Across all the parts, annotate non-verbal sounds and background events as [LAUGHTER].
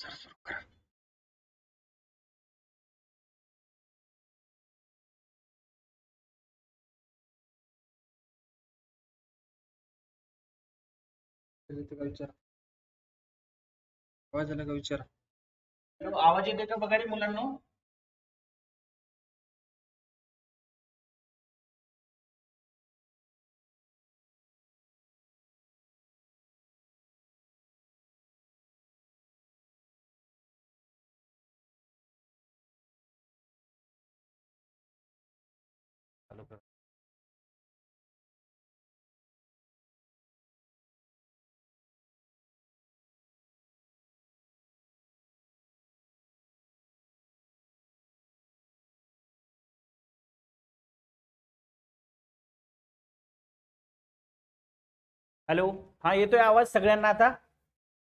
зар зураг विचारा आवाज का विचारा आवाज येते का बघा रे मुलांना हॅलो हां येतोय आवाज सगळ्यांना आता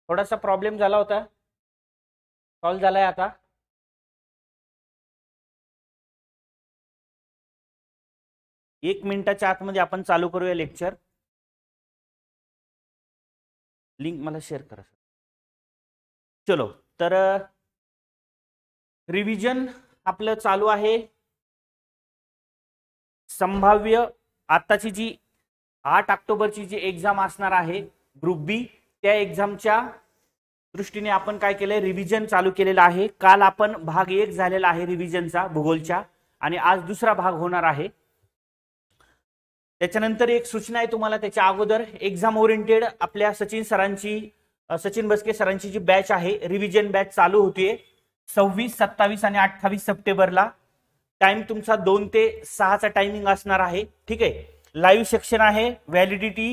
थोडासा प्रॉब्लेम झाला होता सॉल्व झालाय आता एक मिनिटाच्या आतमध्ये आपण चालू करूया लेक्चर लिंक मला शेअर करा चलो तर रिव्हिजन आपलं चालू आहे संभाव्य आताची जी आठ ऑक्टोबरची जी एक्झाम असणार आहे ग्रुप बी त्या एक्झामच्या दृष्टीने आपण काय केलंय रिव्हिजन चालू केलेलं आहे काल आपण भाग एक झालेला आहे रिव्हिजनचा भूगोलच्या आणि आज दुसरा भाग होणार आहे त्याच्यानंतर एक सूचना आहे तुम्हाला त्याच्या अगोदर एक्झाम ओरिएंटेड आपल्या सचिन सरांची सचिन बसके सरांची जी बॅच आहे रिव्हिजन बॅच चालू होतीये सव्वीस सत्तावीस आणि अठ्ठावीस सप्टेंबरला टाइम तुमचा दोन ते सहाचा टायमिंग असणार आहे ठीक आहे लाईव्ह सेक्शन आहे व्हॅलिडिटी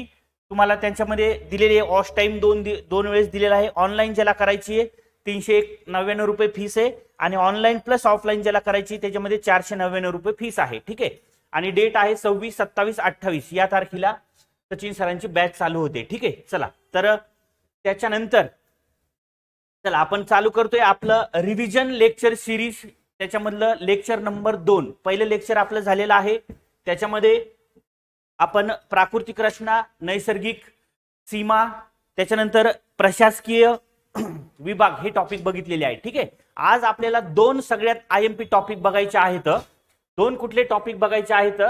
तुम्हाला त्यांच्यामध्ये दिलेली आहे ऑस टाईम दोन दोन वेळेस दिलेला आहे ऑनलाईन ज्याला करायची आहे तीनशे एक नव्याण्णव रुपये फीस आहे आणि ऑनलाईन प्लस ऑफलाईन ज्याला करायची त्याच्यामध्ये चारशे नव्याण्णव रुपये फीस आहे ठीक आहे आणि डेट आहे सव्वीस सत्तावीस अठ्ठावीस या तारखेला सचिन सरांची बॅच चालू होते ठीक आहे चला तर त्याच्यानंतर चला आपण चालू करतोय आपलं रिव्हिजन लेक्चर सिरीज त्याच्यामधलं लेक्चर नंबर दोन पहिलं लेक्चर आपलं झालेलं आहे त्याच्यामध्ये आपण प्राकृतिक रचना नैसर्गिक सीमा त्याच्यानंतर प्रशासकीय [CLEARS THROAT] विभाग हे टॉपिक बघितलेले आहे ठीक आहे आज आपल्याला दोन सगळ्यात आय एम पी टॉपिक बघायचे आहेत दोन कुठले टॉपिक बघायचे आहेत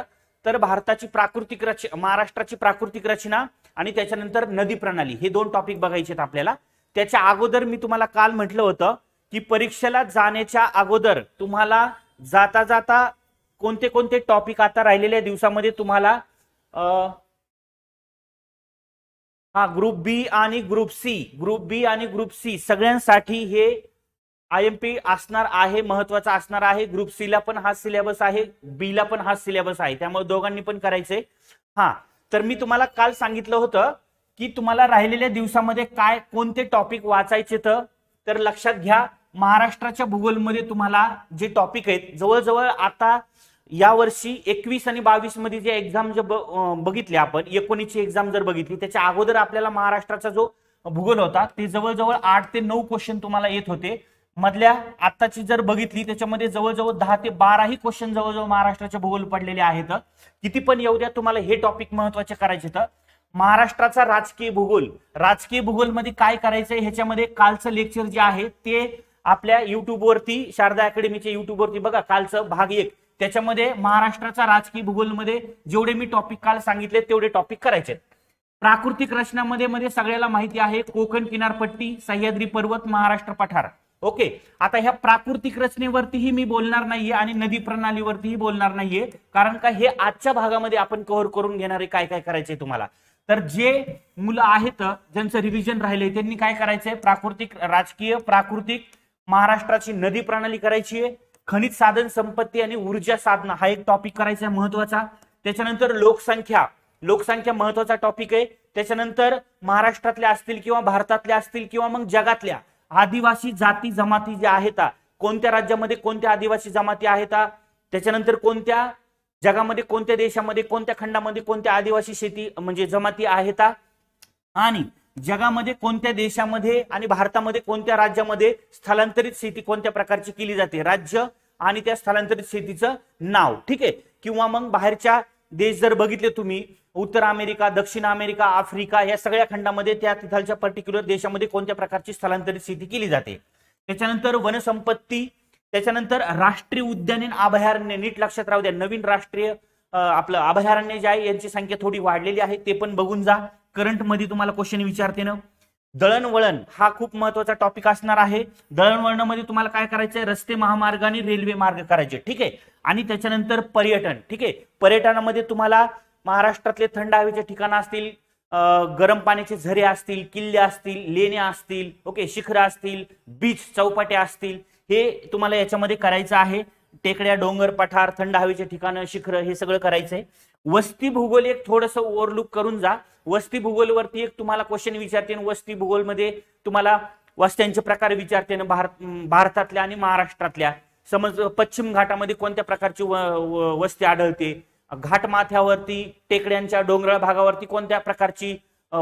तर भारताची प्राकृतिक रच महाराष्ट्राची प्राकृतिक रचना आणि त्याच्यानंतर नदी प्रणाली हे दोन टॉपिक बघायचे आहेत आपल्याला त्याच्या अगोदर मी तुम्हाला काल म्हटलं होतं की परीक्षेला जाण्याच्या अगोदर तुम्हाला जाता जाता कोणते कोणते टॉपिक आता राहिलेल्या दिवसामध्ये तुम्हाला हा ग्रुप बी आणि ग्रुप सी ग्रुप बी आणि ग्रुप सी सगळ्यांसाठी हे आय एम पी असणार आहे महत्वाचा असणार आहे ग्रुप सी ला पण हा सिलेबस आहे बी ला पण हा सिलेबस आहे त्यामुळे दोघांनी पण करायचे हा तर मी तुम्हाला काल सांगितलं होतं की तुम्हाला राहिलेल्या दिवसामध्ये काय कोणते टॉपिक वाचायचे तर लक्षात घ्या महाराष्ट्राच्या भूगोलमध्ये तुम्हाला जे टॉपिक आहेत जवळजवळ आता यावर्षी एकवीस आणि बावीस मध्ये जे एक्झाम जे बघितले आपण एकोणीसची एक्झाम जर बघितली त्याच्या अगोदर आपल्याला महाराष्ट्राचा जो भूगोल होता ते जवळजवळ आठ ते नऊ क्वेश्चन तुम्हाला येत होते मधल्या आताची जर बघितली त्याच्यामध्ये जवळजवळ दहा ते बाराही क्वेश्चन जवळजवळ महाराष्ट्राचे भूगोल पडलेले आहेत किती पण येऊ द्या तुम्हाला हे टॉपिक महत्वाचे करायचे तर महाराष्ट्राचा राजकीय भूगोल राजकीय भूगोलमध्ये काय करायचंय ह्याच्यामध्ये कालचं लेक्चर जे आहे ते आपल्या युट्यूबवरती शारदा अकॅडमीच्या युट्यूबवरती बघा कालचं भाग एक त्याच्यामध्ये महाराष्ट्राचा राजकीय भूगोलमध्ये जेवढे मी टॉपिक काल सांगितले तेवढे टॉपिक करायचे प्राकृतिक रचनामध्ये मध्ये सगळ्याला माहिती आहे कोकण किनारपट्टी सह्याद्री पर्वत महाराष्ट्र पठार ओके आता ह्या प्राकृतिक रचनेवरतीही मी बोलणार नाहीये आणि नदी प्रणालीवरतीही बोलणार नाहीये कारण का हे आजच्या भागामध्ये आपण कव्हर करून घेणारे काय काय करायचे तुम्हाला तर जे मुलं आहेत ज्यांचं रिव्हिजन राहिले त्यांनी काय करायचंय प्राकृतिक राजकीय प्राकृतिक महाराष्ट्राची नदी प्रणाली करायची आहे खनिज साधन संपत्ती आणि ऊर्जा साधना हा एक टॉपिक करायचा आहे महत्वाचा त्याच्यानंतर लोकसंख्या लोकसंख्या महत्वाचा टॉपिक आहे त्याच्यानंतर महाराष्ट्रातल्या असतील किंवा भारतातल्या असतील किंवा मग जगातल्या आदिवासी जाती जमाती ज्या आहेत कोणत्या राज्यामध्ये कोणत्या आदिवासी जमाती आहेत त्याच्यानंतर कोणत्या जगामध्ये कोणत्या देशामध्ये कोणत्या खंडामध्ये कोणत्या आदिवासी शेती म्हणजे जमाती आहेत आणि जगामध्ये कोणत्या देशामध्ये आणि भारतामध्ये कोणत्या राज्यामध्ये स्थलांतरित शेती कोणत्या प्रकारची केली जाते राज्य आणि त्या स्थलांतरित शेतीचं नाव ठीक आहे किंवा मग बाहेरच्या देश जर बघितले तुम्ही उत्तर अमेरिका दक्षिण अमेरिका आफ्रिका या सगळ्या खंडामध्ये त्या तिथलच्या पर्टिक्युलर देशामध्ये कोणत्या प्रकारची स्थलांतरित शेती केली जाते त्याच्यानंतर वनसंपत्ती त्याच्यानंतर राष्ट्रीय उद्याने अभयारण्य नीट लक्षात राहू द्या नवीन राष्ट्रीय आपलं अभयारण्य जे आहे यांची संख्या थोडी वाढलेली आहे ते पण बघून जा करंटमध्ये तुम्हाला क्वेश्चन विचारते ना दळणवळण हा खूप महत्वाचा टॉपिक असणार आहे दळणवळणामध्ये तुम्हाला काय करायचं आहे रस्ते महामार्ग आणि रेल्वे मार्ग करायचे ठीक आहे आणि त्याच्यानंतर पर्यटन ठीक आहे पर्यटनामध्ये तुम्हाला महाराष्ट्रातले थंड हवेचे ठिकाणं असतील गरम पाण्याचे झरे असतील किल्ले असतील लेण्या असतील ओके शिखर असतील बीच चौपाट्या असतील हे तुम्हाला याच्यामध्ये करायचं आहे टेकड्या डोंगर पठार थंड हवेचे ठिकाणं शिखर हे सगळं करायचंय वस्ती भूगोल एक थोडस ओव्हरलुक करून जा वस्ती भूगोल वरती एक तुम्हाला क्वेश्चन विचारते वस्ती भूगोलमध्ये तुम्हाला वस्त्यांचे प्रकार विचारते भारत भारतातल्या आणि महाराष्ट्रातल्या समज पश्चिम घाटामध्ये कोणत्या प्रकारची वस्ती आढळते घाटमाथ्यावरती टेकड्यांच्या डोंगराळ भागावरती कोणत्या प्रकारची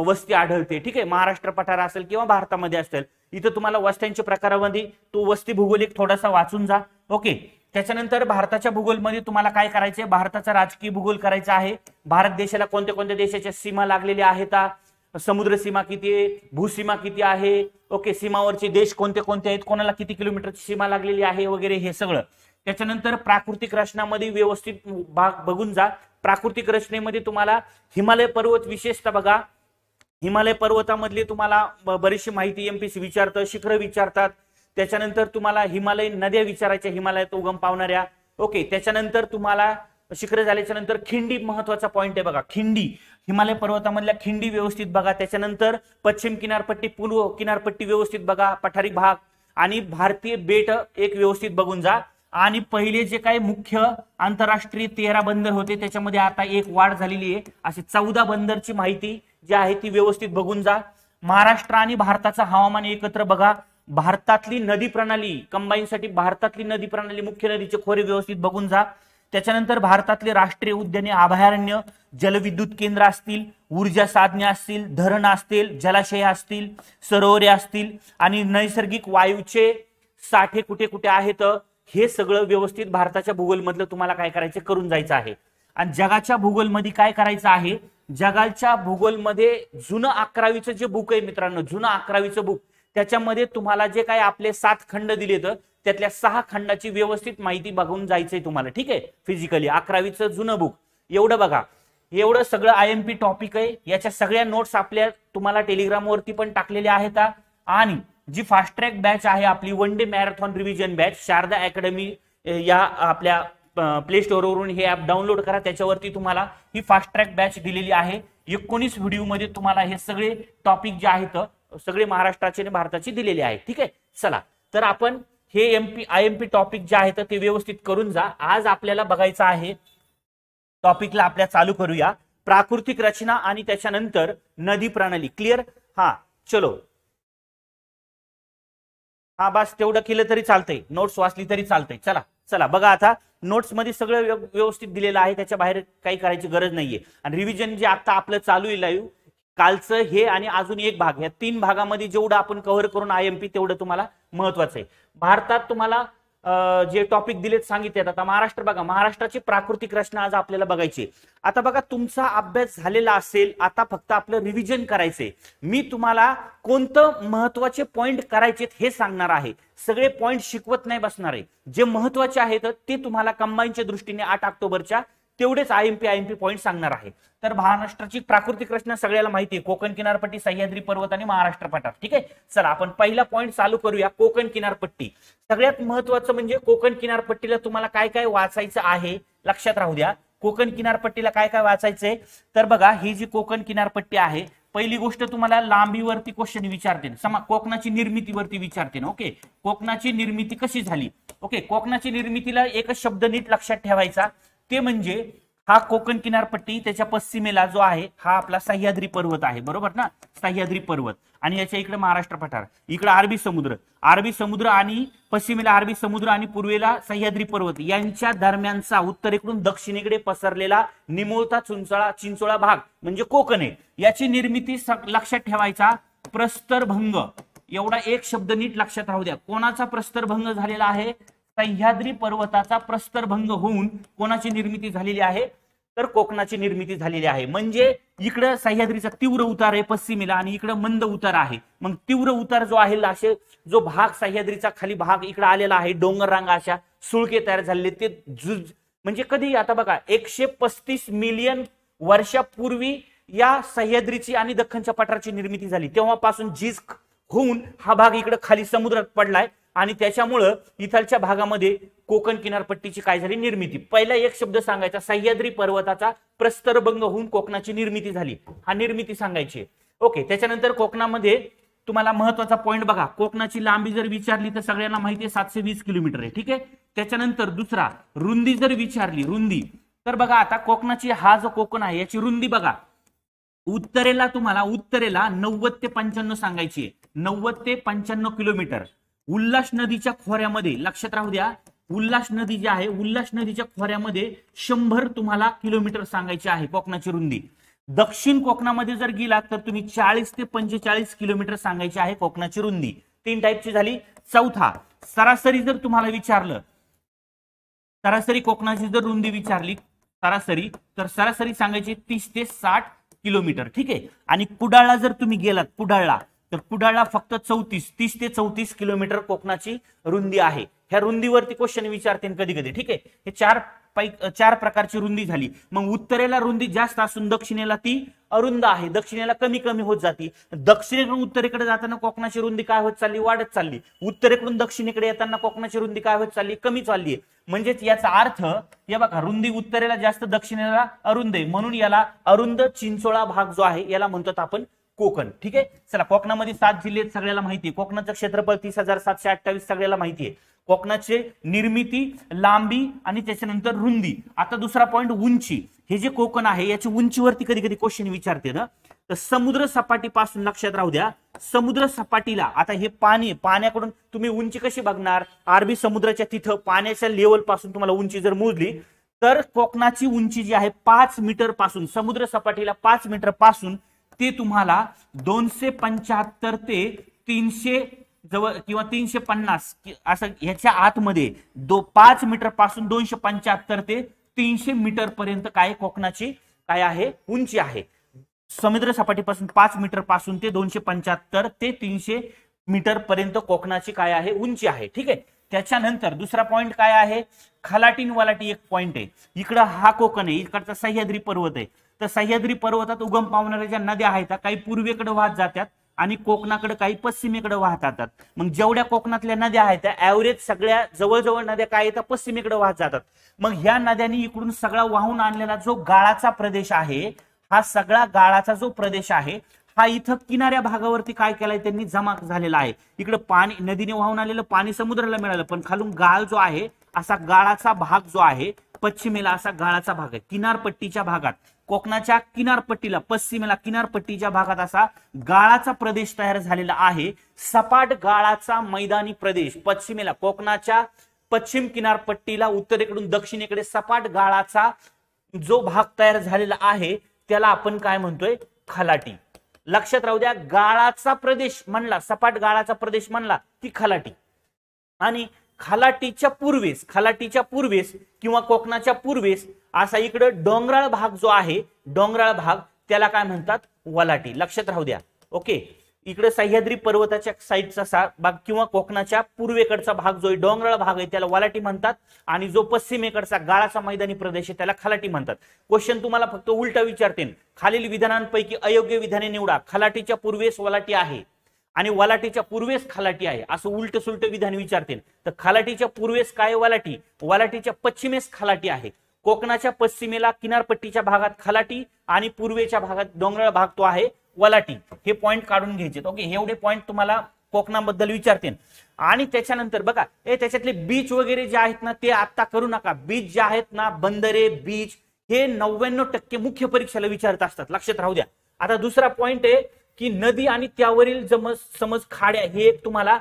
वस्ती आढळते ठीक आहे महाराष्ट्र पठार असेल किंवा भारतामध्ये असेल इथं तुम्हाला वस्त्यांच्या प्रकारामध्ये तो वस्ती भूगोलिक थोडासा वाचून जा ओके त्याच्यानंतर भारताच्या भूगोलमध्ये तुम्हाला काय करायचंय भारताचा राजकीय भूगोल करायचा आहे भारत देशाला कोणत्या कोणत्या देशाच्या सीमा लागलेल्या आहेत समुद्र सीमा किती आहे भूसीमा किती आहे ओके सीमावरचे देश कोणते कोणते आहेत कोणाला किती किलोमीटरची सीमा लागलेली आहे वगैरे हे सगळं त्याच्यानंतर प्राकृतिक रचनामध्ये व्यवस्थित भाग बघून जा प्राकृतिक रचनेमध्ये तुम्हाला हिमालय पर्वत विशेषतः बघा हिमालय पर्वतामधली तुम्हाला बरीचशी माहिती एमपीसी विचारतं शिखर विचारतात त्याच्यानंतर तुम्हाला हिमालयीन नद्या विचारायच्या हिमालयात उगम पावणाऱ्या ओके त्याच्यानंतर तुम्हाला शिखर झाल्याच्या नंतर खिंडी महत्वाचा पॉईंट आहे बघा खिंडी हिमालय पर्वतामधल्या खिंडी व्यवस्थित बघा त्याच्यानंतर पश्चिम किनारपट्टी पूर्व किनारपट्टी व्यवस्थित बघा पठारी भाग आणि भारतीय बेट एक व्यवस्थित बघून जा आणि पहिले जे काही मुख्य आंतरराष्ट्रीय तेरा बंदर होते त्याच्यामध्ये आता एक वाढ झालेली आहे अशी चौदा बंदरची माहिती जी आहे ती व्यवस्थित बघून जा महाराष्ट्र आणि भारताचं हवामान एकत्र बघा भारतातली नदी प्रणाली कंबाईनसाठी भारतातली नदी प्रणाली मुख्य नदीचे खोरे व्यवस्थित बघून जा त्याच्यानंतर भारतातले राष्ट्रीय उद्याने अभयारण्य जलविद्युत केंद्र असतील ऊर्जा साधने असतील धरण असतील जलाशय असतील सरोवरे असतील आणि नैसर्गिक वायूचे साठे कुठे कुठे आहेत हे सगळं व्यवस्थित भारताच्या भूगोलमधलं तुम्हाला काय करायचं करून जायचं आहे आणि जगाच्या भूगोलमध्ये काय करायचं आहे जगाच्या भूगोलमध्ये जुनं अकरावीचं जे बुक आहे मित्रांनो जुनं अकरावीचं बुक त्याच्यामध्ये तुम्हाला जे काय आपले सात खंड दिले त्यातल्या सहा खंडाची व्यवस्थित माहिती बघून जायचंय तुम्हाला ठीक आहे फिजिकली अकरावीचं जुनं बुक एवढं बघा एवढं सगळं आय एम पी टॉपिक आहे याच्या सगळ्या नोट्स आपल्या तुम्हाला टेलिग्रामवरती पण टाकलेल्या आहेत आणि जी फास्ट ट्रॅक बॅच आहे आपली one day marathon revision batch Sharada academy या आपल्या प्ले स्टोअरवरून हे ॲप डाउनलोड करा त्याच्यावरती तुम्हाला ही फास्ट ट्रॅक बॅच दिलेली आहे एकोणीस मध्ये तुम्हाला हे सगळे टॉपिक जे आहेत सगळे महाराष्ट्राची आणि भारताची दिलेली आहे ठीक आहे चला तर आपण हे M P I M P topic जे आहे तर ते व्यवस्थित करून जा आज आपल्याला बघायचं आहे टॉपिकला आपल्या चालू करूया प्राकृतिक रचना आणि त्याच्यानंतर नदी प्रणाली क्लिअर हा चलो हा बस तेवढं केलं तरी चालतंय नोट्स वाचली तरी चालतंय चला चला बघा आता नोट्स मध्ये सगळं व्यवस्थित दिलेलं आहे त्याच्या बाहेर काही करायची गरज नाहीये आणि रिव्हिजन जे आता आपलं चालू आहे लाईव्ह कालचं हे आणि अजून एक भाग या तीन भागामध्ये जेवढं आपण कव्हर करून आय एम पी तेवढं तुम्हाला महत्वाचं आहे भारतात तुम्हाला जे टॉपिक दिलेत सांगितलेत आता महाराष्ट्र बघा महाराष्ट्राची प्राकृतिक रचना आज आपल्याला बघायची आता बघा तुमचा अभ्यास झालेला असेल आता फक्त आपलं रिव्हिजन करायचंय मी तुम्हाला कोणतं महत्वाचे पॉइंट करायचे हे सांगणार आहे सगळे पॉइंट शिकवत नाही बसणार आहे जे महत्वाचे आहेत ते तुम्हाला कंबाईनच्या दृष्टीने आठ ऑक्टोबरच्या तेवढेच I M P I M P point सांगणार आहे तर महाराष्ट्राची प्राकृतिक रचना सगळ्याला माहिती आहे कोकण किनारपट्टी सह्याद्री पर्वत आणि महाराष्ट्र पठार ठीक आहे चला आपण पहिला पॉईंट चालू करूया कोकण किनारपट्टी सगळ्यात महत्वाचं म्हणजे कोकण किनारपट्टीला तुम्हाला काय काय वाचायचं आहे लक्षात राहू द्या कोकण किनारपट्टीला काय काय वाचायचंय तर बघा ही जी कोकण किनारपट्टी आहे पहिली गोष्ट तुम्हाला लांबीवरती क्वेश्चन विचारते समा कोकणाची निर्मितीवरती विचारते ओके कोकणाची निर्मिती कशी झाली ओके कोकणाची निर्मितीला एकच शब्द नीट लक्षात ठेवायचा ते म्हणजे हा कोकण किनारपट्टी त्याच्या पश्चिमेला जो आहे हा आपला सह्याद्री पर्वत आहे बरोबर ना सह्याद्री पर्वत आणि याच्या इकडे महाराष्ट्र पठार इकडे अरबी समुद्र अरबी समुद्र आणि पश्चिमेला अरबी समुद्र आणि पूर्वेला सह्याद्री पर्वत यांच्या दरम्यानचा उत्तरेकडून दक्षिणेकडे पसरलेला निमोळता चुंचळा चिंचोळा भाग म्हणजे कोकण आहे याची निर्मिती लक्षात ठेवायचा प्रस्तरभंग एवढा एक शब्द नीट लक्षात राहू द्या कोणाचा प्रस्तरभंग झालेला आहे सह्याद्री पर्वताचा प्रस्तरभंग होऊन कोणाची निर्मिती झालेली आहे तर कोकणाची निर्मिती झालेली आहे म्हणजे इकडं सह्याद्रीचा तीव्र उतार आहे पश्चिमेला आणि इकडं मंद उतार आहे मग तीव्र उतार जो आहे असे जो भाग सह्याद्रीचा खाली भाग इकडे आलेला आहे डोंगर रांगा अशा सुळके तयार झालेले ते झुज म्हणजे कधी आता बघा एकशे पस्तीस मिलियन वर्षापूर्वी या सह्याद्रीची आणि दख्खनच्या पठाराची निर्मिती झाली तेव्हापासून झिज होऊन हा भाग इकडे खाली समुद्रात पडलाय आणि त्याच्यामुळं इथलच्या भागामध्ये कोकण किनारपट्टीची काय झाली निर्मिती पहिला एक शब्द सांगायचा सह्याद्री पर्वताचा प्रस्तरभंग होऊन कोकणाची निर्मिती झाली हा निर्मिती सांगायची ओके त्याच्यानंतर कोकणामध्ये तुम्हाला महत्वाचा पॉईंट बघा कोकणाची लांबी जर विचारली तर सगळ्यांना माहिती आहे सातशे वीस किलोमीटर आहे ठीक आहे त्याच्यानंतर दुसरा रुंदी जर विचारली रुंदी तर बघा आता कोकणाची हा जो कोकण आहे याची रुंदी बघा उत्तरेला तुम्हाला उत्तरेला नव्वद ते पंच्याण्णव सांगायची नव्वद ते पंच्याण्णव किलोमीटर उल्हास नदीच्या खोऱ्यामध्ये लक्षात राहू द्या उल्हास नदी जी आहे उल्हास नदीच्या खोऱ्यामध्ये शंभर तुम्हाला किलोमीटर सांगायची आहे कोकणाची रुंदी दक्षिण कोकणामध्ये जर गेलात तर तुम्ही चाळीस ते पंचेचाळीस किलोमीटर सांगायची आहे कोकणाची रुंदी तीन टाईपची झाली चौथा सरासरी जर तुम्हाला विचारलं सरासरी कोकणाची जर रुंदी विचारली सरासरी तर सरासरी सांगायची तीस ते साठ किलोमीटर ठीक आहे आणि कुडाळला जर तुम्ही गेलात कुडाळला तर कुडाळला फक्त चौतीस तीस ते चौतीस किलोमीटर कोकणाची रुंदी आहे ह्या रुंदीवरती क्वेश्चन विचारते कधी कधी ठीक आहे हे चार पैक चार प्रकारची रुंदी झाली मग उत्तरेला रुंदी जास्त असून दक्षिणेला ती अरुंद आहे दक्षिणेला कमी कमी होत जाते दक्षिणेकडून उत्तरेकडे जाताना कोकणाची रुंदी काय होत चालली वाढत चालली उत्तरेकडून दक्षिणेकडे येताना कोकणाची रुंदी काय होत चालली कमी चालली म्हणजेच याचा अर्थ या बघा रुंदी उत्तरेला जास्त दक्षिणेला अरुंद आहे म्हणून याला अरुंद चिंचोळा भाग जो आहे याला म्हणतो आपण कोकण ठीक आहे चला कोकणामध्ये सात जिल्हे सगळ्याला माहिती आहे कोकणाचं क्षेत्रफळ तीस हजार सातशे अठ्ठावीस सगळ्याला माहिती आहे कोकणाचे निर्मिती लांबी आणि त्याच्यानंतर रुंदी आता दुसरा पॉईंट उंची हे जे कोकण आहे याची उंचीवरती कधी कधी क्वेश्चन विचारते ना तर समुद्र सपाटीपासून लक्षात राहू द्या समुद्र सपाटीला आता हे पाणी पाण्याकडून तुम्ही उंची कशी बघणार अरबी समुद्राच्या तिथं पाण्याच्या लेवल पासून तुम्हाला उंची जर मोजली तर कोकणाची उंची जी आहे पाच मीटर पासून समुद्र सपाटीला पाच मीटर पासून ते तुम्हाला दोनशे पंच्याहत्तर ते तीनशे जवळ किंवा तीनशे पन्नास असं ह्याच्या आतमध्ये दो पाच मीटर पासून दोनशे पंच्याहत्तर ते तीनशे मीटर पर्यंत काय कोकणाची काय आहे उंची आहे समुद्र सपाटीपासून पाच मीटर पासून ते दोनशे पंच्याहत्तर ते तीनशे मीटर पर्यंत कोकणाची काय आहे उंची आहे ठीक आहे त्याच्यानंतर दुसरा पॉईंट काय आहे खलाटीन वालाटी एक पॉईंट आहे इकडं हा कोकण आहे इकडचा सह्याद्री पर्वत आहे तर सह्याद्री पर्वतात उगम पावणाऱ्या ज्या नद्या आहेत काही पूर्वेकडे वाहत जातात आणि कोकणाकडे काही पश्चिमेकडे वाहत जातात मग जेवढ्या कोकणातल्या नद्या आहेत त्या ऍव्हरेज सगळ्या जवळजवळ नद्या काय त्या पश्चिमेकडे वाहत जातात मग ह्या नद्यांनी इकडून सगळा वाहून आणलेला जो गाळाचा प्रदेश आहे हा सगळा गाळाचा जो प्रदेश आहे हा इथं किनाऱ्या भागावरती काय केलाय त्यांनी जमा झालेला आहे इकडे पाणी नदीने वाहून आलेलं पाणी समुद्राला मिळालं पण खालून गाळ जो आहे असा गाळाचा भाग जो आहे पश्चिमेला असा गाळाचा भाग आहे किनारपट्टीच्या भागात कोकणाच्या किनारपट्टीला पश्चिमेला किनारपट्टीच्या भागात असा गाळाचा प्रदेश तयार झालेला आहे सपाट गाळाचा मैदानी प्रदेश पश्चिमेला कोकणाच्या पश्चिम किनारपट्टीला उत्तरेकडून दक्षिणेकडे सपाट गाळाचा जो भाग तयार झालेला आहे त्याला आपण काय म्हणतोय खलाटी लक्षात राहू द्या गाळाचा प्रदेश म्हणला सपाट गाळाचा प्रदेश म्हणला की खलाटी आणि खलाटीच्या पूर्वेस खलाटीच्या पूर्वेस किंवा कोकणाच्या पूर्वेस असा इकडं डोंगराळ भाग जो आहे डोंगराळ भाग त्याला काय म्हणतात वलाटी लक्षात राहू द्या ओके इकडे सह्याद्री पर्वताच्या साईडचा भाग किंवा कोकणाच्या पूर्वेकडचा भाग जो डोंगराळ भाग आहे त्याला वलाटी म्हणतात आणि जो पश्चिमेकडचा गाळाचा मैदानी प्रदेश आहे त्याला खलाटी म्हणतात क्वेश्चन तुम्हाला फक्त उलटा विचारते खालील विधानांपैकी अयोग्य विधाने निवडा खलाटीच्या पूर्वेस वलाटी आहे आणि वलाटीच्या पूर्वेस खलाटी आहे असं उलट सुलट विधान विचारतील तर खलाटीच्या पूर्वेस काय वलाटी वलाटीच्या पश्चिमेस खलाटी आहे कोकणाच्या पश्चिमेला किनारपट्टीच्या भागात खलाटी आणि पूर्वेच्या भागात डोंगराळ भाग तो आहे वलाटी हे पॉईंट काढून घ्यायचे ओके हे एवढे पॉईंट तुम्हाला कोकणाबद्दल विचारते आणि त्याच्यानंतर बघा हे त्याच्यातले बीच वगैरे जे आहेत ना ते आता करू नका बीच जे आहेत ना बंदरे बीच हे नव्याण्णव टक्के मुख्य परीक्षेला विचारत असतात लक्षात राहू द्या आता दुसरा पॉईंट आहे की नदी आणि त्यावरील जमज समज खाड्या हे एक तुम्हाला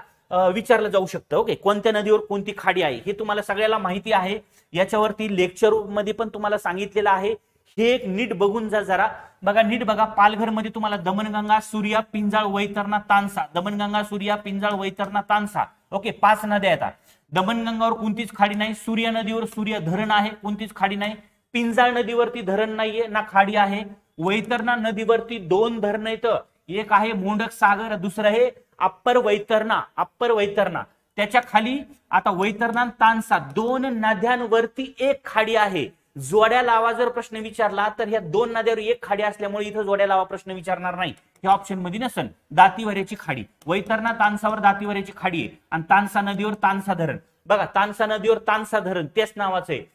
विचारलं जाऊ शकतं ओके कोणत्या नदीवर कोणती खाडी आहे हे तुम्हाला सगळ्याला माहिती आहे याच्यावरती लेक्चर मध्ये पण तुम्हाला सांगितलेलं आहे हे एक नीट बघून जा जरा बघा नीट बघा पालघरमध्ये तुम्हाला दमनगंगा सूर्या पिंजाळ वैतरणा तानसा दमनगंगा सूर्या पिंजाळ वैतरणा तानसा ओके पाच नद्या येतात दमनगंगावर कोणतीच खाडी नाही सूर्या नदीवर सूर्य धरण आहे कोणतीच खाडी नाही पिंजाळ नदीवरती धरण नाहीये ना खाडी आहे वैतरणा नदीवरती दोन धरण येतं एक आहे मोंडक सागर दुसरं आहे अप्पर वैतरणा अप्पर वैतरणा त्याच्या खाली आता वैतरणा तानसा दोन नद्यांवरती एक खाडी आहे जोड्या लावा जर प्रश्न विचारला तर ह्या दोन नद्यावर एक खाडी असल्यामुळे इथं जोड्या लावा प्रश्न विचारणार नाही हे ऑप्शन मध्ये नसन दातीवऱ्याची खाडी वैतरणा तानसावर दातीवऱ्याची खाडी आहे आणि तानसा नदीवर तानसा धरण बघा तानसा नदीवर तानसा धरण तेच नावाचं आहे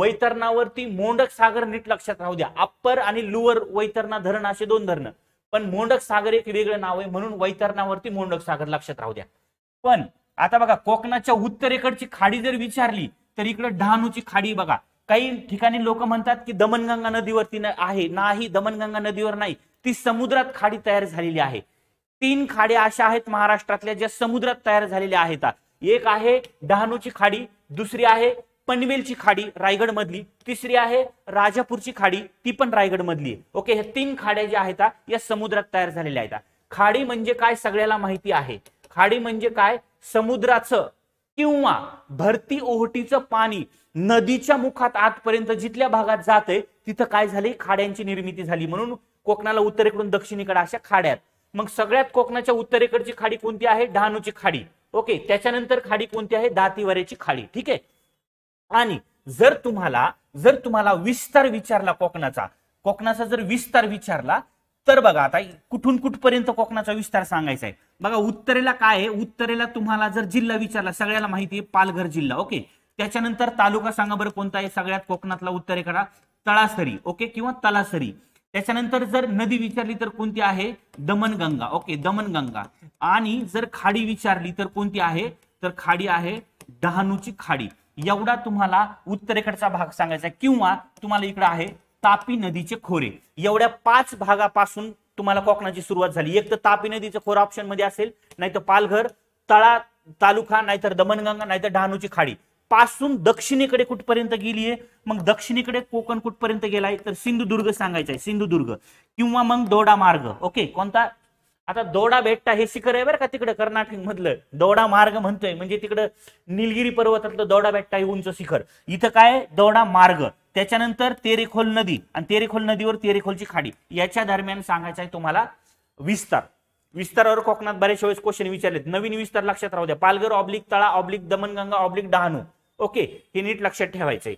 वैतरणावरती मोंडक सागर नीट लक्षात राहू द्या अप्पर आणि लुअर वैतरणा धरण असे दोन धरणं पण मोंडक सागर एक वेगळं नाव आहे म्हणून वैतरणावरती मोंडक सागर लक्षात राहू द्या पण आता बघा कोकणाच्या उत्तरेकडची खाडी जर विचारली तर इकडे डहाणूची खाडी बघा काही ठिकाणी लोक म्हणतात की दमनगंगा नदीवरती आहे नाही दमनगंगा नदीवर नाही ती समुद्रात खाडी तयार झालेली आहे तीन खाड्या अशा आहेत महाराष्ट्रातल्या ज्या समुद्रात तयार झालेल्या आहेत एक आहे डहाणूची खाडी दुसरी आहे पनवेलची खाडी रायगड मधली तिसरी आहे राजापूरची खाडी ती पण रायगड आहे ओके हे तीन खाड्या ज्या आहेत या समुद्रात तयार झालेल्या आहेत खाडी म्हणजे काय सगळ्याला माहिती आहे खाडी म्हणजे काय समुद्राचं किंवा भरती ओहटीचं पाणी नदीच्या मुखात आतपर्यंत जिथल्या भागात जाते तिथं काय झाले खाड्यांची निर्मिती झाली म्हणून कोकणाला उत्तरेकडून दक्षिणेकडे अशा खाड्यात मग सगळ्यात कोकणाच्या उत्तरेकडची खाडी कोणती आहे डहाणूची खाडी ओके त्याच्यानंतर खाडी कोणती आहे दातीवरेची खाडी ठीक आहे आणि जर तुम्हाला जर तुम्हाला विस्तार विचारला कोकणाचा कोकणाचा जर विस्तार विचारला तर बघा आता कुठून कुठपर्यंत कोकणाचा विस्तार सांगायचा आहे बघा उत्तरेला काय आहे उत्तरेला तुम्हाला जर जिल्हा विचारला सगळ्याला माहिती आहे पालघर जिल्हा ओके त्याच्यानंतर तालुका सांगा बरं कोणता आहे सगळ्यात कोकणातला उत्तरेकडा तळासरी ओके किंवा तलासरी त्याच्यानंतर जर नदी विचारली तर कोणती आहे दमनगंगा ओके दमनगंगा आणि जर खाडी विचारली तर कोणती आहे तर खाडी आहे डहाणूची खाडी एवढा तुम्हाला उत्तरेकडचा भाग सांगायचा किंवा तुम्हाला इकडे आहे तापी नदीचे खोरे एवढ्या पाच भागापासून तुम्हाला कोकणाची सुरुवात झाली एक तर तापी नदीचं खोरा ऑप्शन मध्ये असेल नाहीतर पालघर तळा तालुका नाहीतर दमनगंगा नाहीतर डहाणूची खाडी पासून दक्षिणेकडे कुठपर्यंत गेलीये मग दक्षिणेकडे कोकण कुठपर्यंत गेलाय तर सिंधुदुर्ग सांगायचा सिंधुदुर्ग किंवा मग दोडा मार्ग ओके कोणता आता दोडा बेट्टा हे शिखर आहे बरं का तिकडं कर्नाटक मधलं दोडा मार्ग म्हणतोय म्हणजे तिकडं निलगिरी पर्वतातलं दोडा बेट्टा हे उंच शिखर इथं काय दोडा मार्ग त्याच्यानंतर तेरेखोल नदी आणि तेरेखोल नदीवर तेरेखोलची खाडी याच्या दरम्यान सांगायचं आहे तुम्हाला विस्तार विस्तारावर कोकणात बऱ्याच वेळेस क्वेश्चन विचारलेत नवीन विस्तार लक्षात राहू द्या Palghar oblique Tala oblique Damanganga oblique Dahanu okay हे नीट लक्षात ठेवायचंय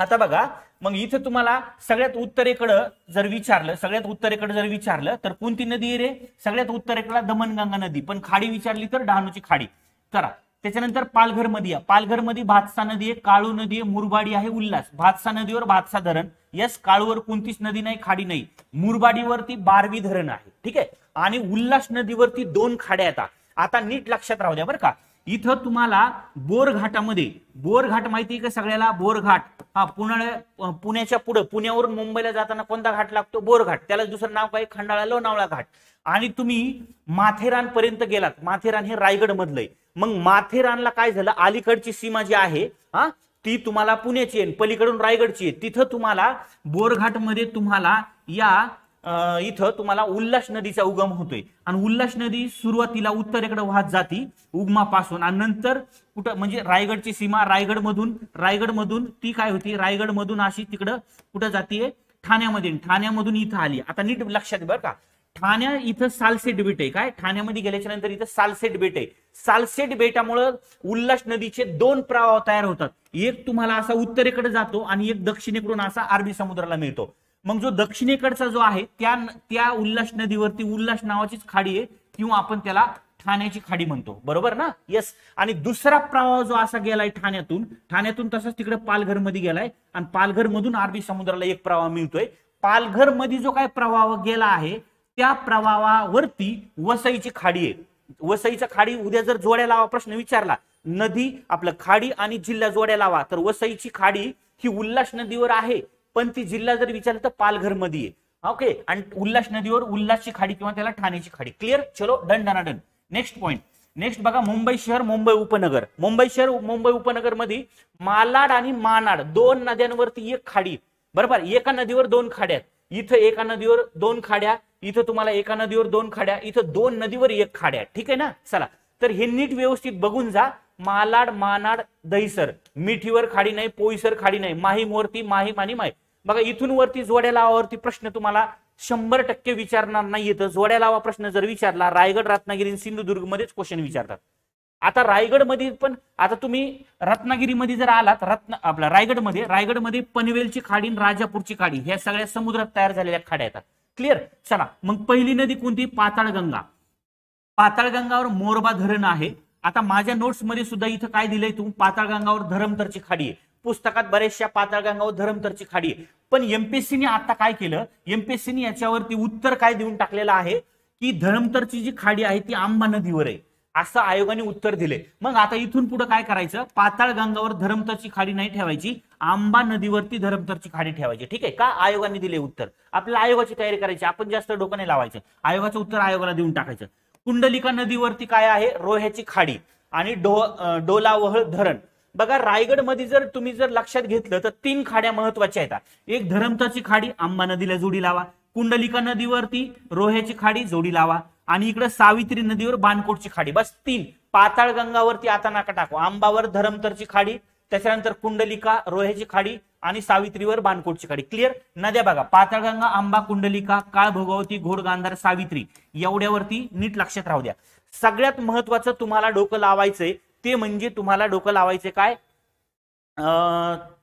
आता बघा मग इथं तुम्हाला सगळ्यात उत्तरेकडं जर विचारलं सगळ्यात उत्तरेकडे जर विचारलं तर कोणती नदी आहे रे सगळ्यात उत्तरेकडला दमनगंगा नदी पण खाडी विचारली तर डहाणूची खाडी करा त्याच्यानंतर पालघर मधी आहे पालघर मध्ये भातसा नदी आहे काळू नदी आहे मुरबाडी आहे उल्हास भातसा नदीवर भातसा धरण यस काळूवर कोणतीच नदी नाही खाडी नाही मुरबाडीवरती बारवी धरण आहे ठीक आहे आणि उल्हास नदीवरती दोन खाड्या आता आता नीट लक्षात राहू द्या बरं का इथं तुम्हाला बोरघाटामध्ये बोरघाट माहिती आहे का सगळ्याला बोरघाट हा पुण्या पुण्याच्या पुढे पुण्यावरून मुंबईला जाताना कोणता घाट लागतो बोरघाट त्याला दुसरं नाव काय खंडाळा लोणावळा घाट आणि तुम्ही माथेरान पर्यंत गेलात माथेरान हे रायगड मधलंय मग माथेरानला काय झालं अलीकडची सीमा जी आहे हा ती तुम्हाला पुण्याची आहे पलीकडून रायगडची आहे तिथं तुम्हाला बोरघाटमध्ये तुम्हाला या इथं तुम्हाला उल्हास नदीचा उगम होतोय आणि उल्हास नदी सुरुवातीला उत्तरेकडे वाहत जाती उगमापासून आणि नंतर कुठं म्हणजे रायगडची सीमा रायगडमधून रायगडमधून ती काय होती रायगडमधून अशी तिकडं कुठं जातीये ठाण्यामध्ये ठाण्यामधून इथं आली आता नीट लक्षात बरं का ठाण्या इथं सालसेट बेट आहे काय ठाण्यामध्ये गेल्याच्या नंतर इथं सालसेट बेट आहे सालसेट बेटामुळं उल्हास नदीचे दोन प्रवाह तयार होतात एक तुम्हाला असा उत्तरेकडे जातो आणि एक दक्षिणेकडून असा अरबी समुद्राला मिळतो मग जो दक्षिणेकडचा जो आहे त्या त्या उल्हास नदीवरती उल्हास नावाचीच खाडी आहे किंवा आपण त्याला ठाण्याची खाडी म्हणतो बरोबर ना येस आणि दुसरा प्रवाह जो असा गेलाय ठाण्यातून ठाण्यातून तसंच तिकडे पालघर मध्ये गेलाय आणि पालघर मधून अरबी समुद्राला एक प्रवाह मिळतोय पालघर मध्ये जो काय प्रवाह गेला आहे त्या प्रवाहावरती वसईची खाडी आहे वसईचा खाडी उद्या जर जोड्या लावा प्रश्न विचारला नदी आपलं खाडी आणि जिल्हा जोड्या लावा तर वसईची खाडी ही उल्हास नदीवर आहे पण ती जिल्हा जर विचारलं तर पालघर मध्ये ओके आणि उल्हास नदीवर उल्हासची खाडी किंवा त्याला ठाण्याची खाडी क्लिअर चलो डन डनाडन नेक्स्ट पॉईंट नेक्स्ट बघा मुंबई शहर मुंबई उपनगर मुंबई शहर मुंबई उपनगर मध्ये मालाड आणि मानाड दोन नद्यांवरती एक खाडी बरोबर एका नदीवर दोन खाड्या इथं एका नदीवर दोन खाड्या इथं तुम्हाला एका नदीवर दोन खाड्या इथं दोन नदीवर एक खाड्या ठीक आहे ना चला तर हे नीट व्यवस्थित बघून जा मालाड मानाड दहीसर मिठीवर खाडी नाही पोईसर खाडी नाही वरती माहीम आणि माही बघा इथून वरती जोड्या लावावरती प्रश्न तुम्हाला शंभर टक्के विचारणार नाही येतं जोड्या लावा प्रश्न जर विचारला रायगड रत्नागिरी सिंधुदुर्ग मध्येच क्वेश्चन विचारतात आता रायगड मध्ये पण आता तुम्ही रत्नागिरीमध्ये जर आलात रत्न आपला रायगडमध्ये रायगडमध्ये पनवेलची खाडी राजापूरची खाडी ह्या सगळ्या समुद्रात तयार झालेल्या खाड्या येतात क्लिअर चला मग पहिली नदी कोणती पाताळगंगा पाताळगंगावर मोरबा धरण आहे आता माझ्या नोट्समध्ये सुद्धा इथं काय दिलंय तू पाताळगंगावर धरमतरची खाडी आहे पुस्तकात बऱ्याचशा पाताळगंगावर धरमतरची खाडी आहे पण एमपीएससीने आता काय केलं एमपीएससीने याच्यावरती उत्तर काय देऊन टाकलेलं आहे की धरमतरची जी खाडी आहे ती आंबा नदीवर आहे असं आयोगाने उत्तर दिले मग आता इथून पुढे काय करायचं पाताळ गंगावर धरमतरची खाडी नाही ठेवायची आंबा नदीवरती धरमतरची खाडी ठेवायची ठीक आहे का आयोगाने दिले उत्तर आपल्याला आयोगाची तयारी करायची आपण जास्त डोकं नाही लावायचं आयोगाचं उत्तर आयोगाला देऊन टाकायचं कुंडलिका नदीवरती काय आहे रोह्याची खाडी आणि डो डोलावहळ धरण बघा रायगडमध्ये जर तुम्ही जर लक्षात घेतलं तर तीन खाड्या महत्वाच्या आहेत एक धरमताची खाडी आंबा नदीला जोडी लावा कुंडलिका नदीवरती रोह्याची खाडी जोडी लावा आणि इकडे सावित्री नदीवर बाणकोटची खाडी बस तीन पाताळ गंगावरती आता नाका टाकू आंबावर धरमतरची खाडी त्याच्यानंतर कुंडलिका रोह्याची खाडी आणि सावित्रीवर बाणकोटची खाडी क्लिअर नद्या बघा पातळगंगा आंबा कुंडलिका काळ भोगावती घोड गांधार सावित्री एवढ्यावरती नीट लक्षात राहू द्या सगळ्यात महत्वाचं तुम्हाला डोकं लावायचंय ते म्हणजे तुम्हाला डोकं लावायचे काय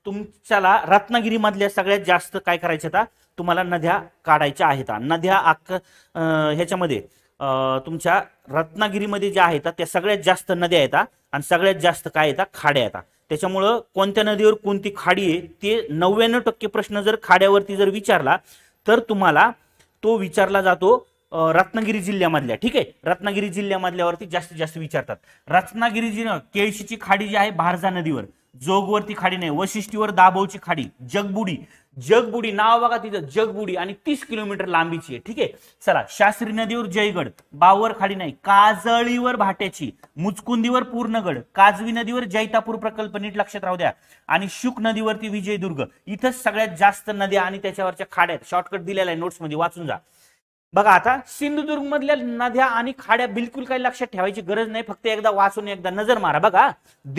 तुमच्याला रत्नागिरीमधल्या सगळ्यात जास्त काय करायचं आता तुम्हाला नद्या काढायच्या आहेत नद्या आक ह्याच्यामध्ये तुमच्या रत्नागिरीमध्ये ज्या आहेत त्या सगळ्यात जास्त नद्या येतात आणि सगळ्यात जास्त काय येतात खाड्या येतात त्याच्यामुळं कोणत्या नदीवर कोणती खाडी आहे ते नव्याण्णव टक्के प्रश्न जर खाड्यावरती जर विचारला तर तुम्हाला तो विचारला जातो रत्नागिरी जिल्ह्यामधल्या ठीक आहे रत्नागिरी जिल्ह्यामधल्यावरती जास्तीत जास्त विचारतात रत्नागिरी जिल्हा केळशीची खाडी जी आहे भारजा नदीवर जोगवरती खाडी नाही वशिष्ठीवर दाभोवची खाडी जगबुडी जगबुडी नाव बघा तिथं जगबुडी आणि तीस किलोमीटर लांबीची आहे ठीक आहे चला शास्त्री नदीवर जयगड बावर खाडी नाही काजळीवर भाट्याची मुचकुंदीवर पूर्णगड काजवी नदीवर जैतापूर प्रकल्प नीट लक्षात राहू द्या आणि शुक नदीवरती विजयदुर्ग इथं सगळ्यात जास्त नद्या आणि त्याच्यावरच्या खाड्यात शॉर्टकट दिलेला आहे नोट्समध्ये वाचून जा बघा आता सिंधुदुर्ग मधल्या नद्या आणि खाड्या बिलकुल काही लक्षात ठेवायची गरज नाही फक्त एकदा वाचून एकदा नजर मारा बघा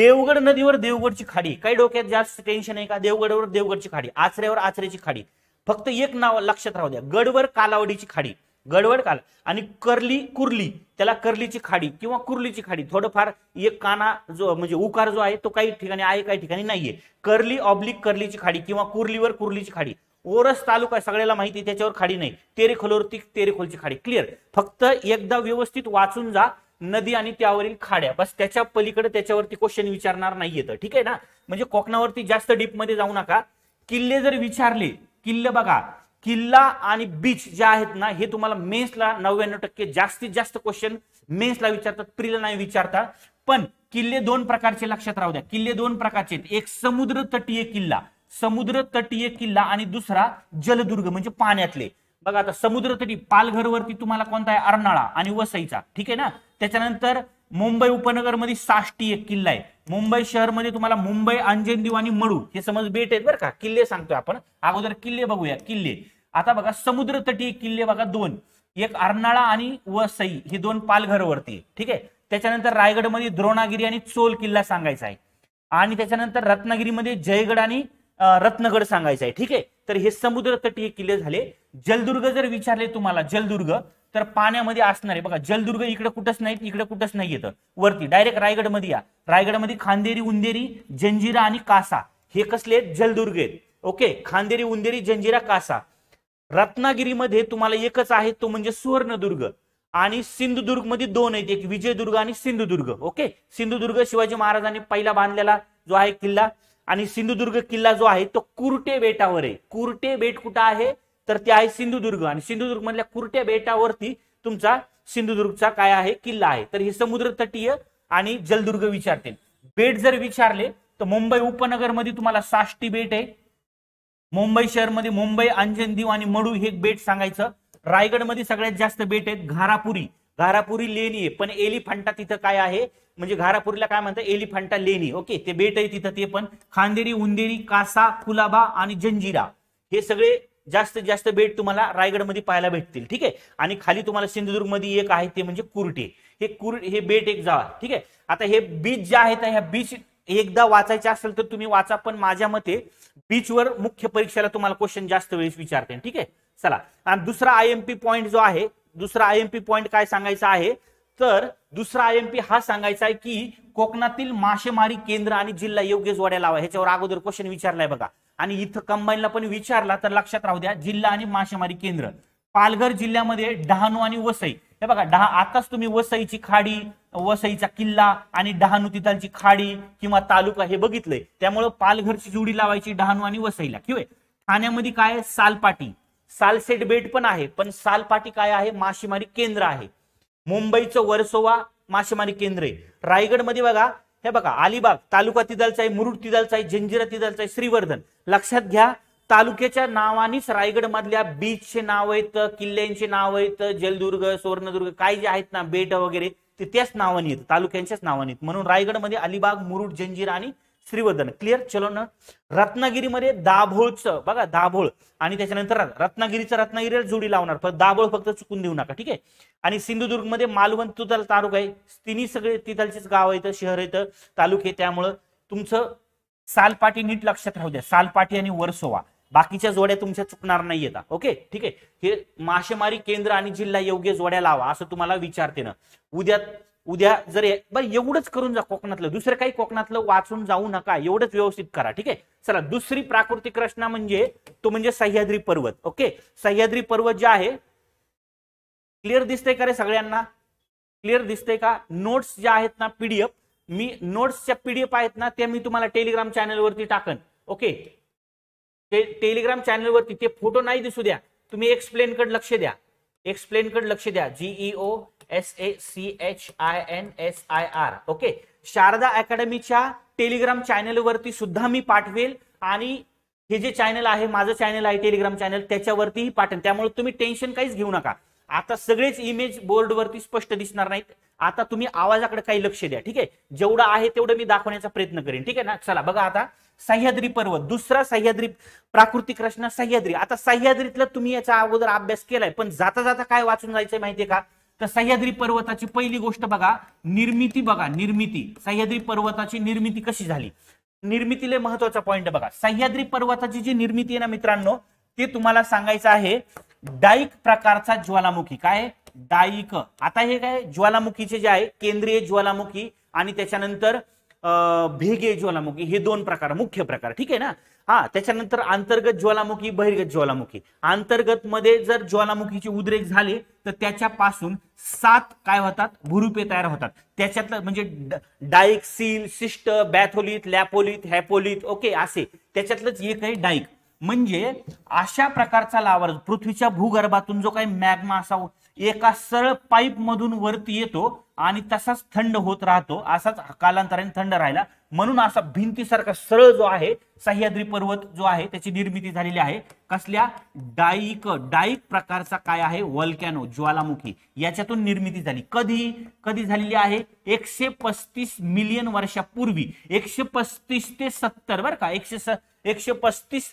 देवगड नदीवर देवगडची खाडी काही डोक्यात जास्त टेन्शन आहे का देवगडवर देवगडची खाडी आचऱ्यावर आचऱ्याची खाडी फक्त एक नाव लक्षात राहू द्या गडवर कालावडीची खाडी गडवड काल आणि करली कुर्ली त्याला करलीची खाडी किंवा कुर्लीची खाडी थोडंफार एक काना जो म्हणजे उकार जो आहे तो काही ठिकाणी आहे काही ठिकाणी नाहीये करली ऑब्लिक करलीची खाडी किंवा कुर्लीवर कुर्लीची खाडी ओरस तालुका सगळ्याला माहिती त्याच्यावर खाडी नाही तेरेखोलवरती तेरेखोलची खाडी क्लिअर फक्त एकदा व्यवस्थित वाचून जा नदी आणि त्यावरील खाड्या बस त्याच्या पलीकडे त्याच्यावरती क्वेश्चन विचारणार नाही येतं ठीक आहे ना म्हणजे कोकणावरती जास्त डीपमध्ये जाऊ नका किल्ले जर विचारले किल्ले बघा किल्ला आणि बीच जे आहेत ना हे तुम्हाला मेन्सला नव्याण्णव टक्के जास्तीत जास्त क्वेश्चन मेन्सला विचारतात प्रीला नाही विचारतात पण किल्ले दोन प्रकारचे लक्षात राहू द्या किल्ले दोन प्रकारचे एक समुद्र तटीय किल्ला समुद्र तटीय किल्ला आणि दुसरा जलदुर्ग म्हणजे पाण्यातले बघा आता समुद्र तटी पालघरवरती तुम्हाला कोणता आहे अर्नाळा आणि वसईचा ठीक आहे ना त्याच्यानंतर मुंबई उपनगरमध्ये साष्टी एक किल्ला आहे मुंबई शहरमध्ये तुम्हाला मुंबई अंजनदीव आणि मडू हे समज बेट आहेत बरं का किल्ले सांगतोय आपण अगोदर किल्ले बघूया किल्ले आता बघा समुद्र तटीय किल्ले बघा दोन एक अर्नाळा आणि वसई हे दोन पालघरवरती ठीक आहे त्याच्यानंतर रायगडमध्ये द्रोणागिरी आणि चोल किल्ला सांगायचा आहे आणि त्याच्यानंतर रत्नागिरीमध्ये जयगड आणि रत्नगड सांगायचं आहे ठीक आहे तर हे समुद्र तटीय किल्ले झाले जलदुर्ग जर विचारले तुम्हाला जलदुर्ग तर पाण्यामध्ये असणार आहे बघा जलदुर्ग इकडे कुठंच नाही इकडे कुठंच नाही येतं वरती डायरेक्ट रायगडमध्ये या रायगडमध्ये खांदेरी उंदेरी जंजिरा आणि कासा हे कसले आहेत जलदुर्ग आहेत ओके खांदेरी उंदेरी जंजिरा कासा रत्नागिरीमध्ये तुम्हाला एकच आहे तो म्हणजे सुवर्णदुर्ग आणि सिंधुदुर्ग मध्ये दोन आहेत एक विजयदुर्ग आणि सिंधुदुर्ग ओके सिंधुदुर्ग शिवाजी महाराजांनी पहिला बांधलेला जो आहे किल्ला आणि सिंधुदुर्ग किल्ला जो आहे तो कुर्टे बेटावर आहे कुर्टे बेट कुठं आहे तर ते आहे सिंधुदुर्ग आणि सिंधुदुर्ग मधल्या कुर्टे बेटावरती तुमचा सिंधुदुर्गचा काय आहे किल्ला आहे तर हे समुद्र तटीय आणि जलदुर्ग विचारतील बेट जर विचारले तर मुंबई उपनगरमध्ये तुम्हाला साष्टी बेट आहे मुंबई शहर मध्ये मुंबई अंजनदीव आणि मडू हे बेट सांगायचं रायगड मध्ये सगळ्यात जास्त बेट आहेत घारापुरी घारापुरी लेणी आहे पण एलिफंटा तिथं काय आहे म्हणजे घारापुरीला काय म्हणतात एलिफंटा लेणी ओके ते बेट आहे तिथं ते पण खांदेरी उंदेरी कासा कुलाबा आणि जंजिरा हे सगळे जास्तीत जास्त बेट तुम्हाला रायगडमध्ये पाहायला भेटतील ठीक आहे आणि खाली तुम्हाला सिंधुदुर्ग मध्ये एक आहे ते म्हणजे कुर्टे हे कुर हे बेट एक जावा ठीक आहे आता हे बीच जे आहेत ह्या बीच एकदा वाचायचे असेल तर तुम्ही वाचा पण माझ्या मते बीचवर मुख्य परीक्षेला तुम्हाला क्वेश्चन जास्त वेळेस विचारते ठीक आहे चला आणि दुसरा आय एम पी पॉईंट जो आहे दुसरा आय एम पी पॉईंट काय सांगायचा आहे तर दुसरा आय एम पी हा सांगायचा आहे की कोकणातील मासेमारी केंद्र आणि जिल्हा योग्य जोड्या लावा ह्याच्यावर अगोदर क्वेश्चन विचारलाय बघा आणि इथं कंबाईनला पण विचारला तर लक्षात राहू द्या जिल्हा आणि मासेमारी केंद्र पालघर जिल्ह्यामध्ये डहाणू आणि वसई हे बघा डहा आताच तुम्ही वसईची खाडी वसईचा किल्ला आणि डहाणू तिथालची खाडी किंवा तालुका हे बघितलंय त्यामुळं पालघरची जोडी लावायची डहाणू आणि वसईला किंवा ठाण्यामध्ये काय सालपाटी सालसेट बेट पण आहे पण सालपाटी काय आहे मासेमारी केंद्र आहे मुंबईचं वर्सोवा मासेमारी केंद्र आहे रायगडमध्ये बघा हे बघा अलिबाग तालुका तिदलचा आहे मुरुड तिदलचा आहे जंजिरा तिदलचा आहे श्रीवर्धन लक्षात घ्या तालुक्याच्या नावानेच रायगड मधल्या बीचचे नाव आहेत किल्ल्यांचे नाव आहेत जलदुर्ग सुवर्णदुर्ग काय जे आहेत ना बेट वगैरे ते त्याच नावाने येत तालुक्यांच्याच नावाने येत म्हणून रायगडमध्ये अलिबाग मुरुड जंजिरा आणि श्रीवर्धन क्लिअर चलो ना रत्नागिरीमध्ये दाभोळचं बघा दाभोळ आणि त्याच्यानंतर रत्नागिरीचं रत्नागिरीला जोडी लावणार पण दाभोळ फक्त चुकून देऊ नका ठीक आहे आणि सिंधुदुर्गमध्ये मालवण तुथल तालुका आहे तिन्ही सगळे तिथलचेच गाव येतं शहर येतं तालुके त्यामुळं तुमचं सालपाटी नीट लक्षात राहू द्या सालपाटी आणि वरसोवा बाकीच्या जोड्या तुमच्या चुकणार नाही येतात ओके ठीक आहे हे मासेमारी केंद्र आणि जिल्हा योग्य जोड्या लावा असं तुम्हाला विचारते ना उद्या उद्या जर बरं एवढंच करून जा कोकणातलं दुसरं काही कोकणातलं वाचून जाऊ नका एवढंच व्यवस्थित करा ठीक आहे चला दुसरी प्राकृतिक रचना म्हणजे तो म्हणजे सह्याद्री पर्वत ओके सह्याद्री पर्वत जे आहे क्लिअर दिसतंय का रे सगळ्यांना क्लिअर दिसतंय का नोट्स ज्या आहेत ना पीडीएफ मी नोट्सच्या पीडीएफ आहेत ना त्या मी तुम्हाला टेलिग्राम चॅनलवरती टाकन ओके ते टेलिग्राम चॅनलवरती ते फोटो नाही दिसू द्या तुम्ही एक्सप्लेनकडे लक्ष द्या एक्सप्लेन एक्सप्लेनकडे लक्ष द्या GEO S A C H I N S I R okay Sharada अकॅडमीच्या टेलिग्राम वरती सुद्धा मी पाठवेल आणि हे जे चॅनल आहे माझं चॅनल आहे टेलिग्राम चॅनल त्याच्यावरतीही पाठवेल त्यामुळे तुम्ही टेन्शन काहीच घेऊ नका आता सगळेच इमेज बोर्डवरती स्पष्ट दिसणार नाहीत आता तुम्ही आवाजाकडे काही लक्ष द्या ठीक आहे जेवढं आहे तेवढं मी दाखवण्याचा प्रयत्न करेन ठीक आहे ना चला बघा आता सह्याद्री पर्वत दुसरा सह्याद्री प्राकृतिक रचना सह्याद्री आता सह्याद्रीतला तुम्ही याचा अगोदर अभ्यास केलाय पण जाता जाता काय वाचून जायचंय माहितीये का तर सह्याद्री पर्वताची पहिली गोष्ट बघा निर्मिती बघा निर्मिती सह्याद्री पर्वताची निर्मिती कशी झाली निर्मितीले महत्वाचा पॉइंट बघा सह्याद्री पर्वताची जी निर्मिती आहे ना मित्रांनो ते तुम्हाला सांगायचं आहे डाईक प्रकारचा ज्वालामुखी काय डाईक आता हे काय ज्वालामुखीचे जे आहे केंद्रीय ज्वालामुखी आणि त्याच्यानंतर भेगे ज्वालामुखी हे दोन प्रकार मुख्य प्रकार ठीक आहे ना हा त्याच्यानंतर अंतर्गत ज्वालामुखी बहिर्गत ज्वालामुखी अंतर्गत मध्ये जर ज्वालामुखीचे उद्रेक झाले तर त्याच्यापासून सात काय होतात भुरुपे तयार होतात त्याच्यातलं म्हणजे dyke sill cyst batholith lopolith phacolith okay असे त्याच्यातलंच एक आहे डाईक म्हणजे अशा प्रकारचा लावार पृथ्वीच्या भूगर्भातून जो काही मॅग्मा असा एका सरळ पाईप मधून वरती येतो आणि तसाच थंड होत राहतो असाच कालांतराने थंड राहिला म्हणून असा भिंतीसारखा सरळ जो आहे सह्याद्री पर्वत जो आहे त्याची निर्मिती झालेली आहे कसल्या डाईक डाईक प्रकारचा काय आहे वल्कॅनो ज्वालामुखी याच्यातून निर्मिती झाली कधी कधी झालेली आहे एकशे पस्तीस मिलियन वर्षापूर्वी एकशे पस्तीस ते सत्तर बरं का एकशे एकशे पस्तीस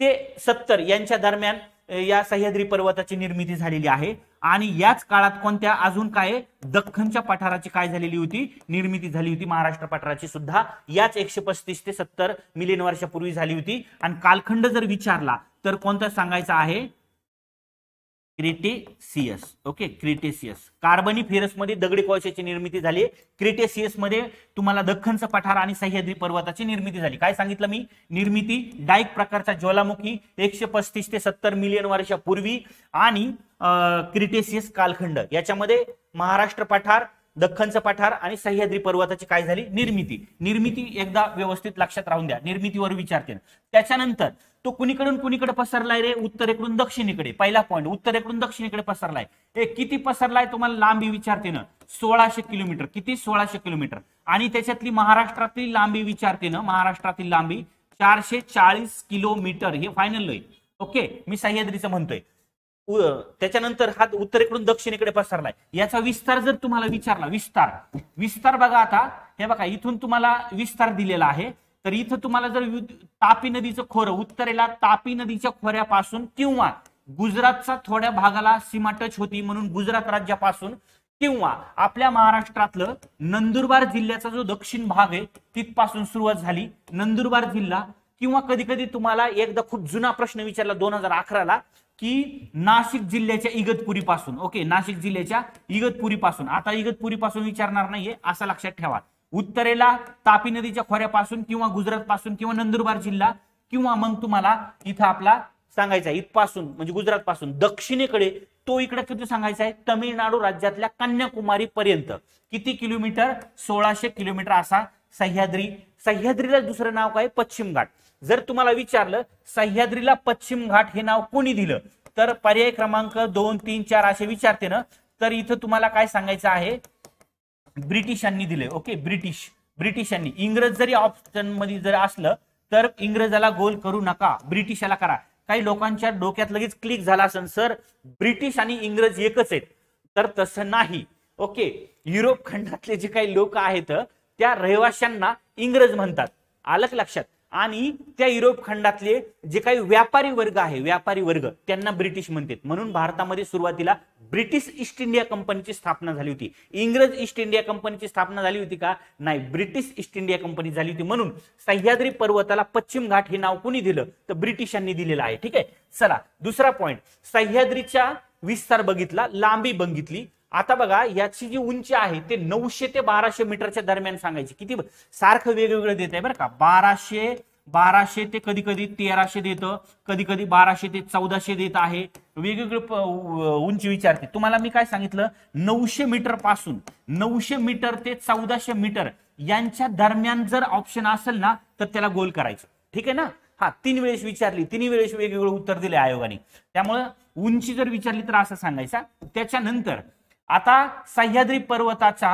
ते सत्तर यांच्या दरम्यान या सह्याद्री पर्वताची निर्मिती झालेली आहे आणि याच काळात कोणत्या अजून काय दख्खनच्या पठाराची काय झालेली होती निर्मिती झाली होती महाराष्ट्र पठाराची सुद्धा याच एकशे पस्तीस ते सत्तर मिलियन वर्षापूर्वी झाली होती आणि कालखंड जर विचारला तर कोणता सांगायचा आहे क्रिटेसियस ओके क्रिटेसियस कार्बनी मध्ये दगडी कोळशाची निर्मिती झाली क्रिटेसियस मध्ये तुम्हाला दख्खनचं पठार आणि सह्याद्री पर्वताची निर्मिती झाली काय सांगितलं मी निर्मिती डायक प्रकारचा ज्वालामुखी एकशे पस्तीस ते सत्तर मिलियन वर्षापूर्वी आणि क्रिटेसियस कालखंड याच्यामध्ये महाराष्ट्र पठार दख्खनचं पठार आणि सह्याद्री पर्वताची काय झाली निर्मिती निर्मिती एकदा व्यवस्थित लक्षात राहून द्या निर्मितीवर विचारते त्याच्यानंतर तो कुणीकडून कुणीकडे पसरलाय रे उत्तरेकडून दक्षिणेकडे पहिला पॉईंट उत्तरेकडून दक्षिणेकडे पसरलाय हे किती पसरलाय तुम्हाला लांबी विचारते ना सोळाशे किलोमीटर किती सोळाशे किलोमीटर आणि त्याच्यातली महाराष्ट्रातील लांबी विचारते ना महाराष्ट्रातील लांबी चारशे चाळीस किलोमीटर हे फायनल ओके मी सह्याद्रीचं म्हणतोय त्याच्यानंतर हा उत्तरेकडून दक्षिणेकडे पसरलाय याचा विस्तार जर तुम्हाला विचारला विस्तार विस्तार बघा आता हे बघा इथून तुम्हाला विस्तार दिलेला आहे तर इथं तुम्हाला जर तापी नदीचं खोरं उत्तरेला तापी नदीच्या खोऱ्यापासून किंवा गुजरातचा थोड्या भागाला सीमा टच होती म्हणून गुजरात राज्यापासून किंवा आपल्या महाराष्ट्रातलं नंदुरबार जिल्ह्याचा जो दक्षिण भाग आहे तिथपासून सुरुवात झाली नंदुरबार जिल्हा किंवा कधी कधी तुम्हाला एकदा खूप जुना प्रश्न विचारला दोन हजार अकराला की नाशिक जिल्ह्याच्या इगतपुरी पासून ओके नाशिक जिल्ह्याच्या इगतपुरी पासून आता इगतपुरी पासून विचारणार नाहीये असं लक्षात ठेवा उत्तरेला तापी नदीच्या खोऱ्यापासून किंवा गुजरात पासून किंवा नंदुरबार जिल्हा किंवा मग तुम्हाला इथं आपला सांगायचा आहे इथपासून म्हणजे गुजरात पासून दक्षिणेकडे तो इकडे किती सांगायचा आहे तमिळनाडू राज्यातल्या कन्याकुमारी पर्यंत किती किलोमीटर सोळाशे किलोमीटर असा सह्याद्री सह्याद्रीला दुसरं नाव काय पश्चिम घाट जर तुम्हाला विचारलं सह्याद्रीला पश्चिम घाट हे नाव कोणी दिलं तर पर्याय क्रमांक दोन तीन चार असे विचारते ना तर इथं तुम्हाला काय सांगायचं आहे ब्रिटिशांनी दिले ओके ब्रिटिश ब्रिटिशांनी इंग्रज जरी ऑप्शन मध्ये जर असलं तर इंग्रजाला गोल करू नका ब्रिटिशाला करा काही लोकांच्या डोक्यात लगेच क्लिक झाला असेल सर ब्रिटिश आणि इंग्रज एकच आहेत तर तसं नाही ओके युरोप खंडातले जे काही लोक आहेत त्या रहिवाशांना इंग्रज म्हणतात आलं लक्षात आणि त्या युरोप खंडातले जे काही व्यापारी वर्ग आहे व्यापारी वर्ग त्यांना ब्रिटिश म्हणतात म्हणून भारतामध्ये सुरुवातीला ब्रिटिश ईस्ट इंडिया कंपनीची स्थापना झाली होती इंग्रज ईस्ट इंडिया कंपनीची स्थापना झाली होती का नाही ब्रिटिश ईस्ट इंडिया कंपनी झाली होती म्हणून सह्याद्री पर्वताला पश्चिम घाट हे नाव कोणी दिलं तर ब्रिटिशांनी दिलेलं आहे ठीक आहे चला दुसरा पॉईंट सह्याद्रीच्या विस्तार बघितला लांबी बघितली आता बघा याची जी उंची आहे ते नऊशे ते बाराशे मीटरच्या दरम्यान सांगायची किती सारखं वेगवेगळं देत आहे बरं का बाराशे बाराशे ते कधी कधी तेराशे देतं कधी कधी बाराशे ते चौदाशे देत आहे वेगवेगळे उंची विचारते तुम्हाला मी काय सांगितलं नऊशे मीटर पासून नऊशे मीटर ते चौदाशे मीटर यांच्या दरम्यान जर ऑप्शन असेल ना तर त्याला गोल करायचं ठीक आहे ना हा तीन वेळेस विचारली तिन्ही वेळेस वेगवेगळं उत्तर दिले आयोगाने त्यामुळं उंची जर विचारली तर असं सांगायचा त्याच्यानंतर आता सह्याद्री पर्वताचा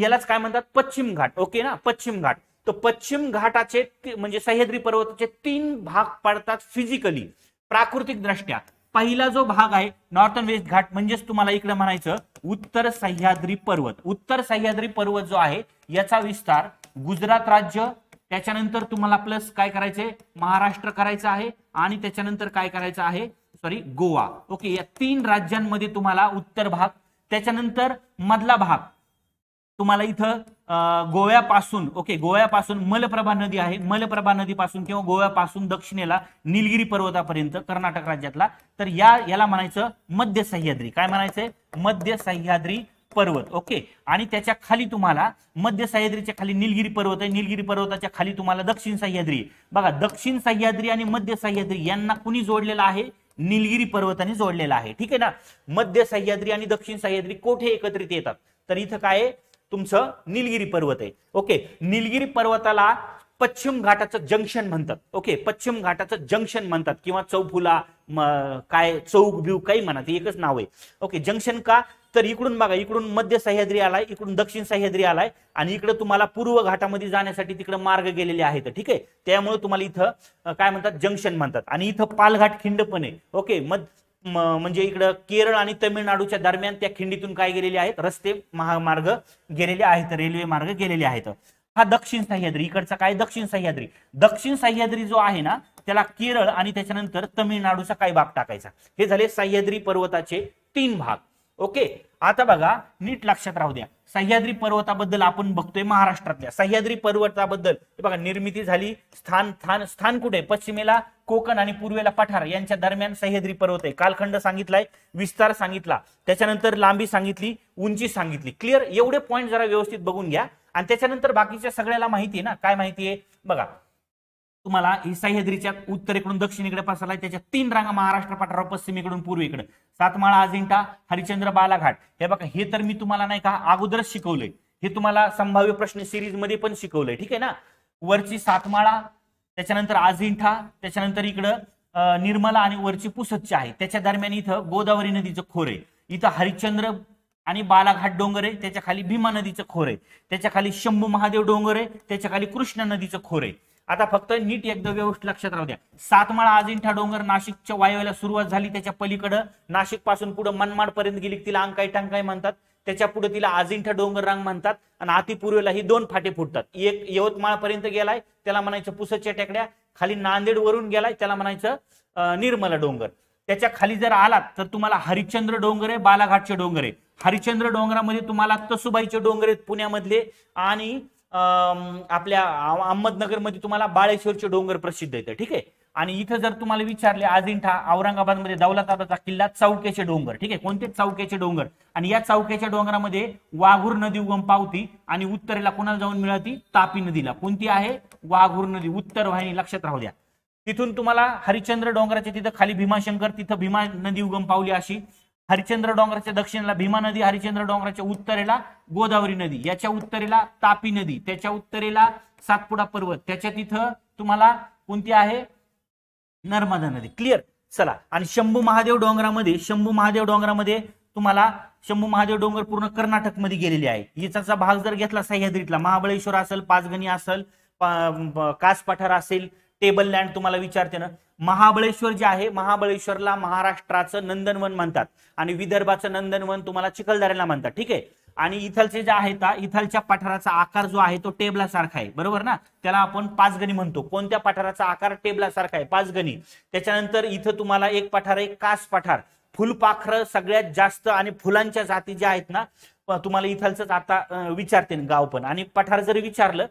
यालाच काय म्हणतात पश्चिम घाट ओके ना पश्चिम घाट तर पश्चिम घाटाचे म्हणजे सह्याद्री पर्वताचे तीन भाग पडतात फिजिकली प्राकृतिक दृष्ट्या पहिला जो भाग आहे नॉर्थन वेस्ट घाट म्हणजेच तुम्हाला इकडे म्हणायचं उत्तर सह्याद्री पर्वत उत्तर सह्याद्री पर्वत जो आहे याचा विस्तार गुजरात राज्य त्याच्यानंतर तुम्हाला प्लस काय करायचे महाराष्ट्र करायचं आहे आणि त्याच्यानंतर काय करायचं आहे सॉरी गोवा ओके या तीन राज्यांमध्ये तुम्हाला उत्तर भाग त्याच्यानंतर मधला भाग तुम्हाला इथं गोव्यापासून ओके गोव्यापासून मलप्रभा नदी आहे मलप्रभा नदीपासून किंवा गोव्यापासून दक्षिणेला निलगिरी पर्वतापर्यंत कर्नाटक राज्यातला तर या याला म्हणायचं मध्य सह्याद्री काय म्हणायचंय मध्य सह्याद्री पर्वत ओके आणि त्याच्या खाली तुम्हाला मध्य सह्याद्रीच्या खाली निलगिरी पर्वत आहे निलगिरी पर्वताच्या खाली तुम्हाला दक्षिण सह्याद्री बघा दक्षिण सह्याद्री आणि मध्य सह्याद्री यांना कुणी जोडलेला आहे निलगिरी पर्वताने जोडलेला आहे ठीक आहे ना मध्य सह्याद्री आणि दक्षिण सह्याद्री कोठे एकत्रित येतात तर इथं काय तुमचं निलगिरी पर्वत आहे ओके निलगिरी पर्वताला पश्चिम घाटाचं जंक्शन म्हणतात ओके पश्चिम घाटाचं जंक्शन म्हणतात किंवा चौफुला काय चौक ब्यू काही म्हणा ते एकच नाव आहे ओके जंक्शन का तर इकडून बघा इकडून मध्य सह्याद्री आलाय इकडून दक्षिण सह्याद्री आलाय आणि इकडे तुम्हाला पूर्व घाटामध्ये जाण्यासाठी तिकडे मार्ग गेलेले आहेत ठीक आहे त्यामुळे तुम्हाला इथं काय म्हणतात जंक्शन म्हणतात आणि इथं पालघाट खिंड पण आहे ओके मग म्हणजे इकडं केरळ आणि तमिळनाडूच्या दरम्यान त्या खिंडीतून काय गेलेले आहेत रस्ते महामार्ग गेलेले आहेत रेल्वे मार्ग गेलेले आहेत हा दक्षिण सह्याद्री इकडचा काय दक्षिण सह्याद्री दक्षिण सह्याद्री जो आहे ना त्याला केरळ आणि त्याच्यानंतर तमिळनाडूचा काय भाग टाकायचा हे झाले सह्याद्री पर्वताचे तीन भाग ओके आता बघा नीट लक्षात राहू द्या सह्याद्री पर्वताबद्दल आपण बघतोय महाराष्ट्रातल्या सह्याद्री पर्वताबद्दल बघा निर्मिती झाली स्थान स्थान स्थान कुठे पश्चिमेला कोकण आणि पूर्वेला पठार यांच्या दरम्यान सह्याद्री पर्वत आहे कालखंड सांगितलाय विस्तार सांगितला त्याच्यानंतर लांबी सांगितली उंची सांगितली क्लिअर एवढे पॉईंट जरा व्यवस्थित बघून घ्या आणि त्याच्यानंतर बाकीच्या सगळ्याला माहिती आहे ना काय माहिती आहे बघा तुम्हाला ही सह्याद्रीच्या उत्तरेकडून दक्षिणेकडे पसरला त्याच्या तीन रांगा महाराष्ट्र पाठारावर पश्चिमेकडून पूर्वेकडे सातमाळा अजिंठा हरिचंद्र बालाघाट हे बघा हे तर मी तुम्हाला नाही का अगोदरच शिकवलंय हे तुम्हाला संभाव्य प्रश्न सिरीज मध्ये पण शिकवलंय ठीक आहे ना वरची सातमाळा त्याच्यानंतर अजिंठा त्याच्यानंतर इकडं निर्मला आणि वरची पुसच्च आहे त्याच्या दरम्यान इथं गोदावरी नदीचं खोर आहे इथं हरिश्चंद्र आणि बालाघाट डोंगर आहे त्याच्या खाली भीमा नदीचं खोर आहे त्याच्या खाली शंभू महादेव डोंगर आहे त्याच्या खाली कृष्णा नदीचं खोर आहे आता फक्त नीट एकदा व्यवस्थित लक्षात राहू द्या सातमाळा अजिंठा डोंगर नाशिकच्या वायव्याला सुरुवात झाली त्याच्या पलीकडं नाशिक पासून पुढे मनमाड पर्यंत गेली तिला अंकाई टांकाय म्हणतात त्याच्या पुढे तिला अजिंठा डोंगर रांग म्हणतात आणि अतिपूर्वेला ही दोन फाटे फुटतात एक यवतमाळ पर्यंत गेलाय त्याला म्हणायचं पुसच्या टेकड्या खाली नांदेड वरून गेलाय त्याला म्हणायचं निर्मला डोंगर त्याच्या खाली जर आलात तर तुम्हाला हरिश्चंद्र डोंगर आहे बालाघाटचे डोंगर आहे हरिश्चंद्र डोंगरामध्ये तुम्हाला तसुबाईचे डोंगर आहेत पुण्यामधले आणि आपल्या अहमदनगर मध्ये तुम्हाला बाळेश्वरचे डोंगर प्रसिद्ध आहेत ठीक आहे आणि इथं जर तुम्हाला विचारले अजिंठा औरंगाबादमध्ये दौलताबादचा किल्ला चौक्याचे डोंगर ठीक आहे कोणते चौक्याचे डोंगर आणि या चौक्याच्या डोंगरामध्ये वाघूर नदी उगम पावती आणि उत्तरेला कोणाला जाऊन मिळती तापी नदीला कोणती आहे वाघूर नदी उत्तर वाहिनी लक्षात राहू द्या तिथून तुम्हाला हरिचंद्र डोंगराच्या तिथं खाली भीमाशंकर तिथं भीमा नदी उगम पावली अशी हरिचंद्र डोंगराच्या दक्षिणेला भीमा नदी हरिचंद्र डोंगराच्या उत्तरेला गोदावरी नदी याच्या उत्तरेला तापी नदी त्याच्या उत्तरेला सातपुडा पर्वत त्याच्या तिथं तुम्हाला कोणती आहे नर्मदा नदी क्लिअर चला आणि शंभू महादेव डोंगरामध्ये शंभू महादेव डोंगरामध्ये तुम्हाला शंभू महादेव डोंगर पूर्ण कर्नाटकमध्ये गेलेले आहे हिचाचा भाग जर घेतला सह्याद्रीतला महाबळेश्वर असेल पाचगणी असेल कास पठार असेल टेबल लँड तुम्हाला विचारते ना महाबळेश्वर जे आहे महाबळेश्वरला महाराष्ट्राचं नंदनवन म्हणतात आणि विदर्भाचं नंदनवन तुम्हाला चिखलदऱ्याला म्हणतात ठीक आहे आणि इथलचे जे आहेत इथलच्या पठाराचा आकार जो आहे तो टेबलासारखा आहे बरोबर ना त्याला आपण पाचगणी म्हणतो कोणत्या पठाराचा आकार टेबलासारखा आहे पाचगणी त्याच्यानंतर इथं तुम्हाला एक पठार आहे कास पठार फुलपाखर सगळ्यात जास्त आणि फुलांच्या जाती ज्या आहेत ना तुम्हाला इथलच आता विचारते गाव पण आणि पठार जरी विचारलं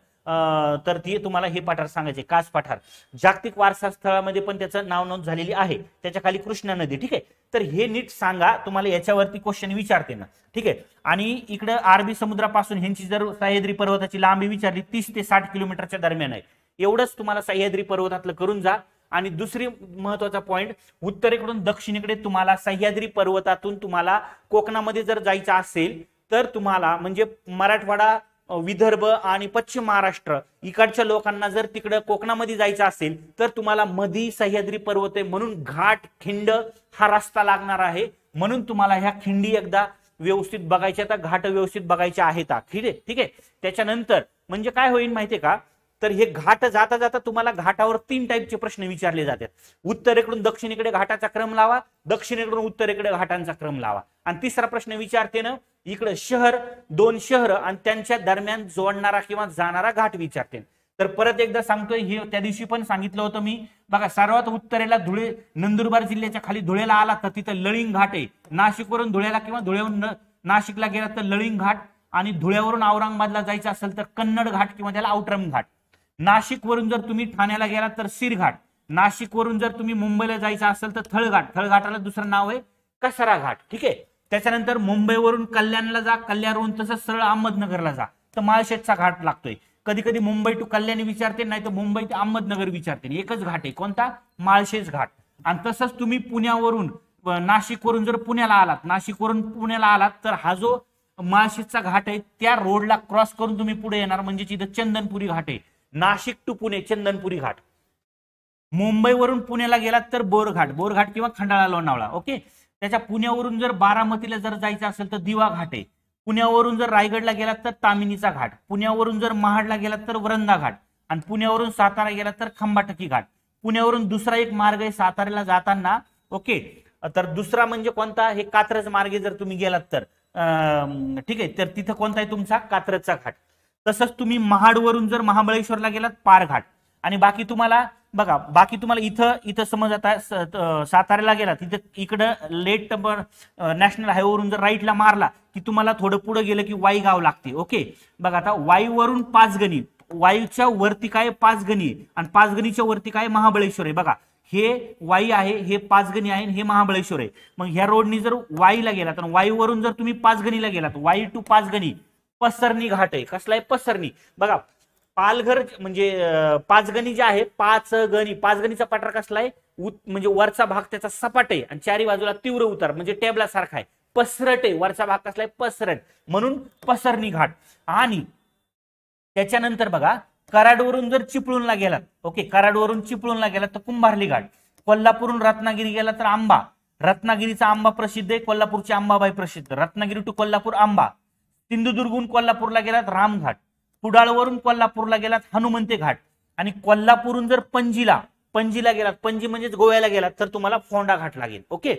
तर ती तुम्हाला हे पठार सांगायचे कास पठार जागतिक वारसा स्थळामध्ये पण त्याचं नाव नोंद झालेली आहे त्याच्या खाली कृष्णा नदी ठीक आहे तर हे नीट सांगा तुम्हाला याच्यावरती क्वेश्चन विचारते ना ठीक आहे आणि इकडे अरबी समुद्रापासून ह्यांची जर सह्याद्री पर्वताची लांबी विचारली तीस ते साठ किलोमीटरच्या दरम्यान आहे एवढंच तुम्हाला सह्याद्री पर्वतातलं करून जा आणि दुसरी महत्वाचा पॉईंट उत्तरेकडून दक्षिणेकडे तुम्हाला सह्याद्री पर्वतातून तुम्हाला कोकणामध्ये जर जायचं असेल तर तुम्हाला म्हणजे मराठवाडा विदर्भ आणि पश्चिम महाराष्ट्र इकडच्या लोकांना जर तिकडं कोकणामध्ये जायचं असेल तर तुम्हाला मधी सह्याद्री पर्वत आहे म्हणून घाट खिंड हा रस्ता लागणार आहे म्हणून तुम्हाला ह्या खिंडी एकदा व्यवस्थित बघायच्या तर घाट व्यवस्थित बघायच्या आहेत ठीक आहे ठीक आहे त्याच्यानंतर म्हणजे काय होईल माहितीये का तर हे घाट जाता जाता तुम्हाला घाटावर तीन टाईपचे प्रश्न विचारले जातात उत्तरेकडून दक्षिणेकडे घाटाचा क्रम लावा दक्षिणेकडून उत्तरेकडे घाटांचा क्रम लावा आणि तिसरा प्रश्न विचारते ना इकडं शहर दोन शहर आणि त्यांच्या दरम्यान जोडणारा किंवा जाणारा घाट विचारते तर परत एकदा सांगतोय हे त्या दिवशी पण सांगितलं होतं मी बघा सर्वात उत्तरेला धुळे नंदुरबार जिल्ह्याच्या खाली धुळेला आला तर तिथं लळिंग घाट आहे नाशिकवरून धुळेला किंवा धुळेवरून नाशिकला गेला तर लळिंग घाट आणि धुळ्यावरून औरंगाबादला जायचं असेल तर कन्नड घाट किंवा त्याला औटरम घाट नाशिकवरून जर तुम्ही ठाण्याला गेला तर सिरघाट नाशिकवरून जर तुम्ही मुंबईला जायचं असेल तर थळघाट थळघाटाला दुसरं नाव आहे कसरा घाट ठीक आहे त्याच्यानंतर मुंबईवरून कल्याणला जा कल्याणवरून तसंच सरळ अहमदनगरला जा तर माळशेजचा घाट लागतोय कधी कधी मुंबई टू कल्याण विचारते नाही तर मुंबई ते अहमदनगर विचारते एकच घाट आहे कोणता माळशेज घाट आणि तसंच तुम्ही पुण्यावरून नाशिकवरून जर पुण्याला आलात नाशिकवरून पुण्याला आलात तर हा जो माळशेजचा घाट आहे त्या रोडला क्रॉस करून तुम्ही पुढे येणार म्हणजे इथं चंदनपुरी घाट आहे नाशिक टू पुणे चंदनपुरी घाट मुंबईवरून पुण्याला गेलात तर बोरघाट बोरघाट किंवा खंडाळा लोणावळा ओके त्याच्या पुण्यावरून जर बारामतीला जर जायचं असेल तर दिवा घाट आहे पुण्यावरून जर रायगडला गेलात तर तामिनीचा घाट पुण्यावरून जर महाडला गेलात तर वरंदा घाट आणि पुण्यावरून सातारा गेलात तर खंबाटकी घाट पुण्यावरून दुसरा एक मार्ग आहे साताऱ्याला जाताना ओके तर दुसरा म्हणजे कोणता हे कात्रज मार्गे जर तुम्ही गेलात तर ठीक आहे तर तिथं कोणता आहे तुमचा कात्रजचा घाट तसंच तुम्ही महाडवरून जर महाबळेश्वरला गेलात पारघाट आणि बाकी तुम्हाला बघा बाकी तुम्हाला इथं इथं समज आता साताऱ्याला गेला तिथं इकडं लेट नॅशनल हायवेवरून जर राईटला मारला की तुम्हाला थोडं पुढे गेलं की वाई गाव लागते ओके बघा आता वाईवरून पाच गणी वाईच्या वरती काय पाच गणी आणि पाच गणीच्या वरती काय महाबळेश्वर आहे बघा हे वाई आहे हे पाच गणी आहे हे महाबळेश्वर आहे मग ह्या रोडनी जर वाईला गेला तर वाईवरून जर तुम्ही पाच गणीला गेलात वाई टू पाच गणी पसरणी घाट आहे कसला आहे पसरणी बघा पालघर म्हणजे पाचगणी जे आहे पाच गणी पाचगणीचा पठार कसला आहे म्हणजे वरचा भाग त्याचा सपाट आहे आणि चारी बाजूला तीव्र उतार म्हणजे सारखा आहे पसरट आहे वरचा भाग कसला आहे पसरट म्हणून पसरणी घाट आणि त्याच्यानंतर बघा कराडवरून जर चिपळूणला गेलात ओके कराडवरून चिपळूणला गेलात तर कुंभारली घाट कोल्हापूरहून रत्नागिरी गेला तर आंबा रत्नागिरीचा आंबा प्रसिद्ध आहे कोल्हापूरची आंबाबाई प्रसिद्ध रत्नागिरी टू कोल्हापूर आंबा सिंधुदुर्गहून कोल्हापूरला गेलात रामघाट कुडाळवरून कोल्हापूरला गेलात हनुमंते घाट आणि कोल्हापूरून जर पणजीला पणजीला गेलात पणजी म्हणजेच गोव्याला गेलात तर तुम्हाला फोंडा घाट लागेल ओके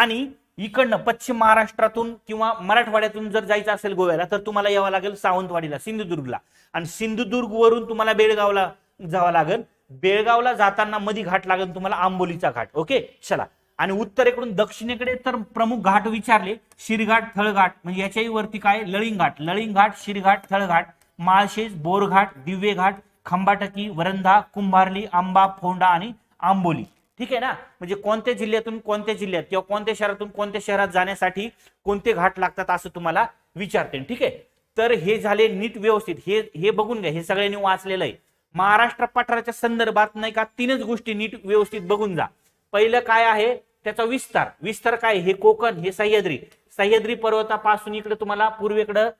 आणि इकडनं पश्चिम महाराष्ट्रातून किंवा मराठवाड्यातून जर जायचं असेल गोव्याला तर तुम्हाला यावं लागेल सावंतवाडीला सिंधुदुर्गला आणि सिंधुदुर्ग वरून तुम्हाला बेळगावला जावं लागेल बेळगावला जाताना मधी घाट लागेल तुम्हाला आंबोलीचा घाट ओके चला आणि उत्तरेकडून दक्षिणेकडे तर प्रमुख घाट विचारले शिरघाट थळघाट म्हणजे याच्याही वरती काय लळिंग घाट लळिंग घाट शिरघाट थळघाट माळशेज बोरघाट दिव्यघाट खंबाटकी वरंधा कुंभारली आंबा फोंडा आणि आंबोली ठीक आहे ना म्हणजे कोणत्या जिल्ह्यातून कोणत्या जिल्ह्यात किंवा कोणत्या शहरातून कोणत्या शहरात जाण्यासाठी कोणते घाट लागतात असं तुम्हाला विचारते ठीक आहे तर हे झाले नीट व्यवस्थित हे हे बघून घ्या हे सगळ्यांनी वाचलेलं आहे महाराष्ट्र पठाराच्या संदर्भात नाही का तीनच गोष्टी नीट व्यवस्थित बघून जा पहिलं काय आहे त्याचा विस्तार विस्तार काय हे कोकण हे सह्याद्री सह्याद्री पर्वतापासून इकडे तुम्हाला पूर्वेकडं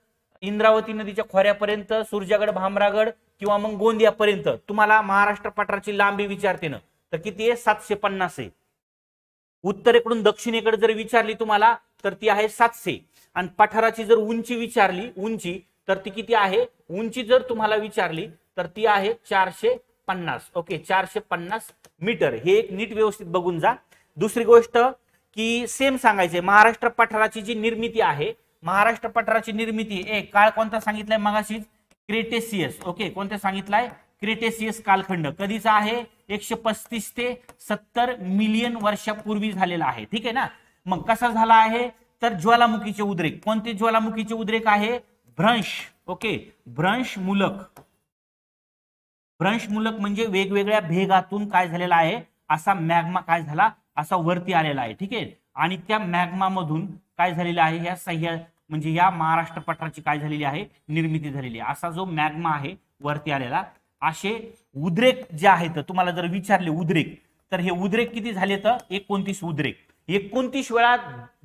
इंद्रावती नदीच्या खोऱ्यापर्यंत सूर्यागड भामरागड किंवा मग गोंदियापर्यंत तुम्हाला महाराष्ट्र पठाराची लांबी विचारते ना तर किती आहे सातशे पन्नास आहे उत्तरेकडून दक्षिणेकडे जर विचारली तुम्हाला तर ती आहे सातशे आणि पठाराची जर उंची विचारली उंची तर ती किती आहे उंची जर तुम्हाला विचारली तर ती आहे चारशे पन्नास ओके चारशे पन्नास मीटर हे एक नीट व्यवस्थित बघून जा दुसरी गोष्ट की सेम सांगायचे महाराष्ट्र पठाराची जी निर्मिती आहे महाराष्ट्र पठाराची निर्मिती ए काळ कोणता सांगितलाय मगाशीच क्रेटेसियस ओके कोणता सांगितलाय क्रेटेसियस कालखंड कधीचा आहे एकशे पस्तीस ते सत्तर मिलियन वर्षापूर्वी झालेला आहे ठीक आहे ना मग कसा झाला आहे तर ज्वालामुखीचे उद्रेक कोणते ज्वालामुखीचे उद्रेक आहे भ्रंश ओके भ्रंश मुलक भ्रंश मुलक म्हणजे वेगवेगळ्या भेगातून काय झालेला आहे असा मॅग्मा काय झाला असा वरती आलेला आहे ठीक आहे आणि त्या मॅग्मामधून काय झालेलं आहे ह्या सह्या म्हणजे या महाराष्ट्र पठाराची काय झालेली आहे निर्मिती झालेली आहे असा जो मॅग्मा आहे वरती आलेला असे उद्रेक जे आहेत तुम्हाला जर विचारले उद्रेक तर हे उद्रेक किती झाले तर एकोणतीस उद्रेक एकोणतीस वेळा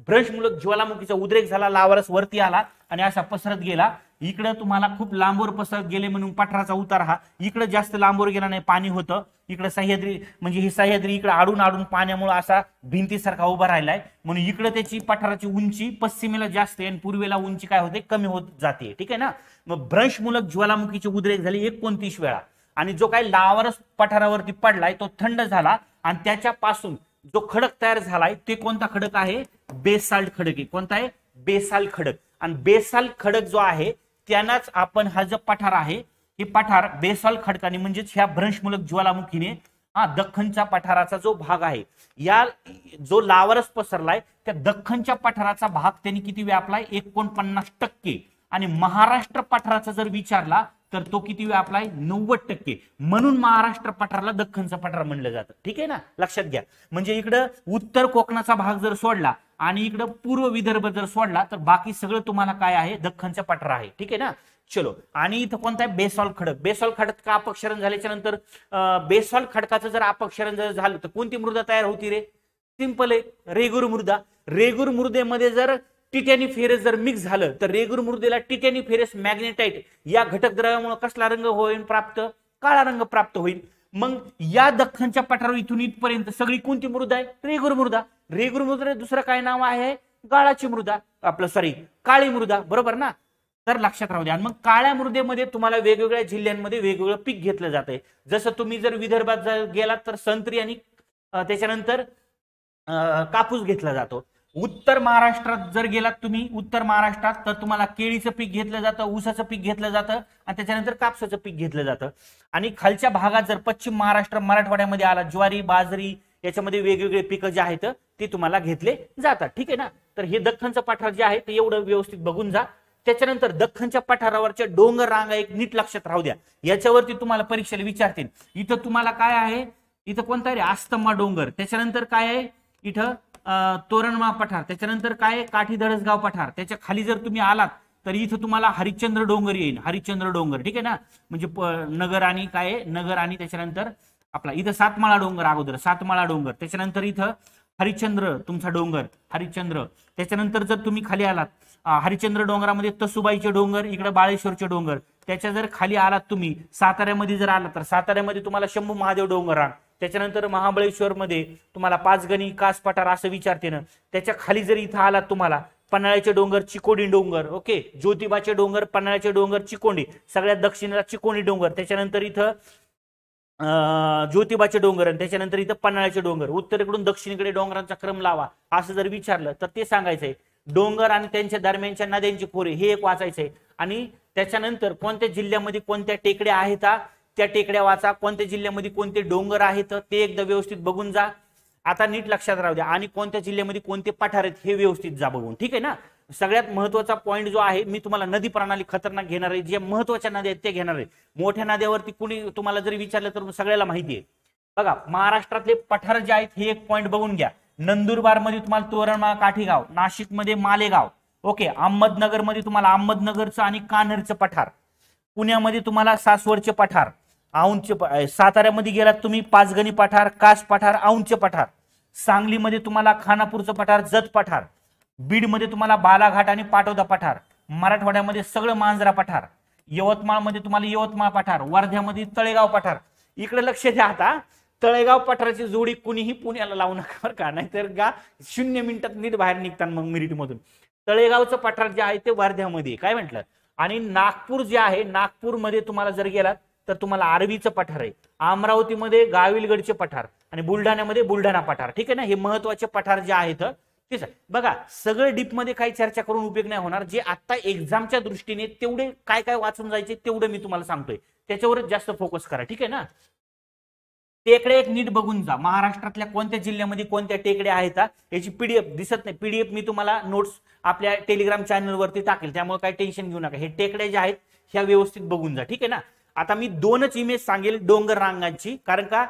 भ्रशमूलक ज्वालामुखीचा उद्रेक झाला लावारस वरती आला आणि असा पसरत गेला इकडे तुम्हाला खूप लांबवर पसरत गेले म्हणून पठाराचा उतार हा इकडे जास्त लांबवर गेला नाही पाणी होतं इकडे सह्याद्री म्हणजे ही सह्याद्री इकडे आडून आडून पाण्यामुळे असा भिंतीसारखा उभा राहिलाय म्हणून इकडे त्याची पठाराची उंची पश्चिमेला जास्त आहे आणि पूर्वेला उंची काय होते कमी होत जाते ठीक आहे ना मग भ्रंशमूलक ज्वालामुखीची उद्रेक झाली एकोणतीस वेळा आणि जो काही लावारस पठारावरती पडलाय तो थंड झाला आणि त्याच्यापासून जो खडक तयार झालाय ते कोणता खडक आहे बेसाल्ट खडक आहे कोणता आहे बेसाल खडक आणि बेसाल खडक जो आहे त्यांनाच आपण हा जो पठार आहे हे पठार बेसाल खडकाने म्हणजेच ह्या भ्रंशमूलक ज्वालामुखीने हा दख्खनच्या पठाराचा जो भाग आहे या जो लावरस पसरलाय त्या दख्खनच्या पठाराचा भाग त्यांनी किती व्यापलाय एकोणपन्नास टक्के आणि महाराष्ट्र पठाराचा जर विचारला तर तो किती वेळ आहे नव्वद टक्के म्हणून महाराष्ट्र पठाराला दख्खनचा पठार म्हणलं जातं ठीक आहे ना लक्षात घ्या म्हणजे इकडं उत्तर कोकणाचा भाग जर सोडला आणि इकडं पूर्व विदर्भ जर सोडला तर बाकी सगळं तुम्हाला काय आहे दख्खनचा पठार आहे ठीक आहे ना चलो आणि इथं कोणता आहे बेसॉल खडक बेसॉल खडक का अपक्षरण झाल्याच्या नंतर बेसॉल खडकाचं जर अपक्षरण जर झालं तर कोणती मृदा तयार होती रे सिंपल आहे रेगुर मृदा रेगुर मृदेमध्ये जर टिटॅनी फेरस जर मिक्स झालं तर रेगुर मृदेला टिटॅनी फेरस मॅग्नेटाईट या घटक द्रव्यामुळे कसला रंग होईल प्राप्त काळा रंग प्राप्त होईल मग या दख्खनच्या पठारावर इथून इथपर्यंत सगळी कोणती मृदा आहे रेगुर मृदा रेगुर मृदा दुसरं काय नाव आहे गाळाची मृदा आपलं सॉरी काळी मृदा बरोबर ना तर लक्षात राहू द्या आणि मग काळ्या मृदेमध्ये तुम्हाला वेगवेगळ्या जिल्ह्यांमध्ये वेगवेगळं पीक घेतलं जात आहे जसं तुम्ही जर विदर्भात गेलात तर संत्री आणि त्याच्यानंतर कापूस घेतला जातो उत्तर महाराष्ट्रात जर गेलात तुम्ही उत्तर महाराष्ट्रात तर तुम्हाला केळीचं पीक घेतलं जातं उसाचं पीक घेतलं जातं आणि त्याच्यानंतर कापसाचं पीक घेतलं जातं आणि खालच्या भागात जर पश्चिम महाराष्ट्र मराठवाड्यामध्ये आला ज्वारी बाजरी याच्यामध्ये वेगवेगळे पिकं जे आहेत ते तुम्हाला घेतले जातात ठीक आहे ना तर हे दख्खनचं पठार जे आहे ते एवढं व्यवस्थित बघून जा त्याच्यानंतर दख्खनच्या पठारावरच्या डोंगर रांगा एक नीट लक्षात राहू द्या याच्यावरती तुम्हाला परीक्षेला विचारतील इथं तुम्हाला काय आहे इथं कोणता रे आस्तम्मा डोंगर त्याच्यानंतर काय आहे इथं तोरणमा पठार त्याच्यानंतर काय काठी दळसगाव पठार त्याच्या खाली जर तुम्ही आलात तर इथं तुम्हाला हरिश्चंद्र डोंगर येईल हरिश्चंद्र डोंगर ठीक आहे ना म्हणजे नगर आणि काय नगर आणि त्याच्यानंतर आपला इथं सातमाळा डोंगर अगोदर सातमाळा डोंगर त्याच्यानंतर इथं हरिश्चंद्र तुमचा डोंगर हरिश्चंद्र त्याच्यानंतर जर तुम्ही खाली आलात हरिश्चंद्र डोंगरामध्ये तसुबाईचे डोंगर इकडे बाळेश्वरचे डोंगर त्याच्या जर खाली आलात तुम्ही साताऱ्यामध्ये जर आलात तर साताऱ्यामध्ये तुम्हाला शंभू महादेव डोंगर आहात त्याच्यानंतर महाबळेश्वरमध्ये तुम्हाला पाचगणी कास पठार असं विचारते ना त्याच्या खाली जर इथं आलात तुम्हाला पन्हाळ्याचे डोंगर चिकोडी डोंगर ओके ज्योतिबाचे डोंगर पन्हाळ्याचे डोंगर चिकोंडी सगळ्यात दक्षिणेला चिकोणी डोंगर त्याच्यानंतर इथं ज्योतिबाचे डोंगर आणि त्याच्यानंतर इथं पन्हाळ्याचे डोंगर उत्तरेकडून दक्षिणेकडे डोंगरांचा क्रम लावा असं जर विचारलं तर ते सांगायचंय डोंगर आणि त्यांच्या दरम्यानच्या नद्यांची खोरे हे एक वाचायचंय आणि त्याच्यानंतर कोणत्या जिल्ह्यामध्ये कोणत्या टेकड्या आहेत त्या टेकड्या वाचा कोणत्या जिल्ह्यामध्ये कोणते डोंगर आहेत ते एकदा व्यवस्थित बघून जा आता नीट लक्षात राहू द्या आणि कोणत्या जिल्ह्यामध्ये कोणते पठार आहेत हे व्यवस्थित जा बघून ठीक आहे ना सगळ्यात महत्वाचा पॉईंट जो आहे मी तुम्हाला नदी प्रणाली खतरनाक घेणार आहे जे महत्वाच्या नद्या आहेत ते घेणार आहे मोठ्या नद्यावरती कुणी तुम्हाला जरी विचारलं तर सगळ्याला माहिती आहे बघा महाराष्ट्रातले पठार जे आहेत हे एक पॉईंट बघून घ्या नंदुरबार मध्ये तुम्हाला तोरणमाळा काठीगाव नाशिकमध्ये मालेगाव ओके अहमदनगर मध्ये तुम्हाला अहमदनगरचं आणि कान्हरचं पठार पुण्यामध्ये तुम्हाला सासवडचे पठार औंचे साताऱ्यामध्ये गेलात तुम्ही पाचगणी पठार कास पठार औंधचे पठार सांगलीमध्ये तुम्हाला खानापूरचं पठार जत पठार बीडमध्ये तुम्हाला बालाघाट आणि पाटोदा पठार मराठवाड्यामध्ये सगळं मांजरा पठार यवतमाळमध्ये तुम्हाला यवतमाळ पठार वर्ध्यामध्ये तळेगाव पठार इकडे लक्ष द्या आता तळेगाव पठाराची जोडी कुणीही पुण्याला लावू नका बरं का नाहीतर गा शून्य मिनिटात नीट बाहेर निघतात मग मिरिटमधून तळेगावचं पठार जे आहे ते वर्ध्यामध्ये काय म्हटलं आणि नागपूर जे आहे नागपूरमध्ये तुम्हाला जर गेलात तर तुम्हाला आरवीचं पठार आहे अमरावतीमध्ये गाविलगडचे पठार आणि बुलढाण्यामध्ये बुलढाणा पठार ठीक आहे ना हे महत्वाचे पठार जे आहेत ठीक आहे बघा सगळं डीपमध्ये काही चर्चा करून उपयोग नाही होणार जे आता एक्झामच्या दृष्टीने तेवढे काय काय वाचून जायचे तेवढं मी तुम्हाला सांगतोय त्याच्यावरच जास्त फोकस करा ठीक आहे ना टेकडे एक नीट बघून जा महाराष्ट्रातल्या कोणत्या जिल्ह्यामध्ये कोणत्या टेकडे आहेत याची पीडीएफ दिसत नाही पीडीएफ मी तुम्हाला नोट्स आपल्या टेलिग्राम चॅनलवरती टाकेल त्यामुळे काही टेन्शन घेऊ नका हे टेकडे जे आहेत ह्या व्यवस्थित बघून जा ठीक आहे ना आता मी दोनच इमेज सांगेल डोंगर रांगांची कारण का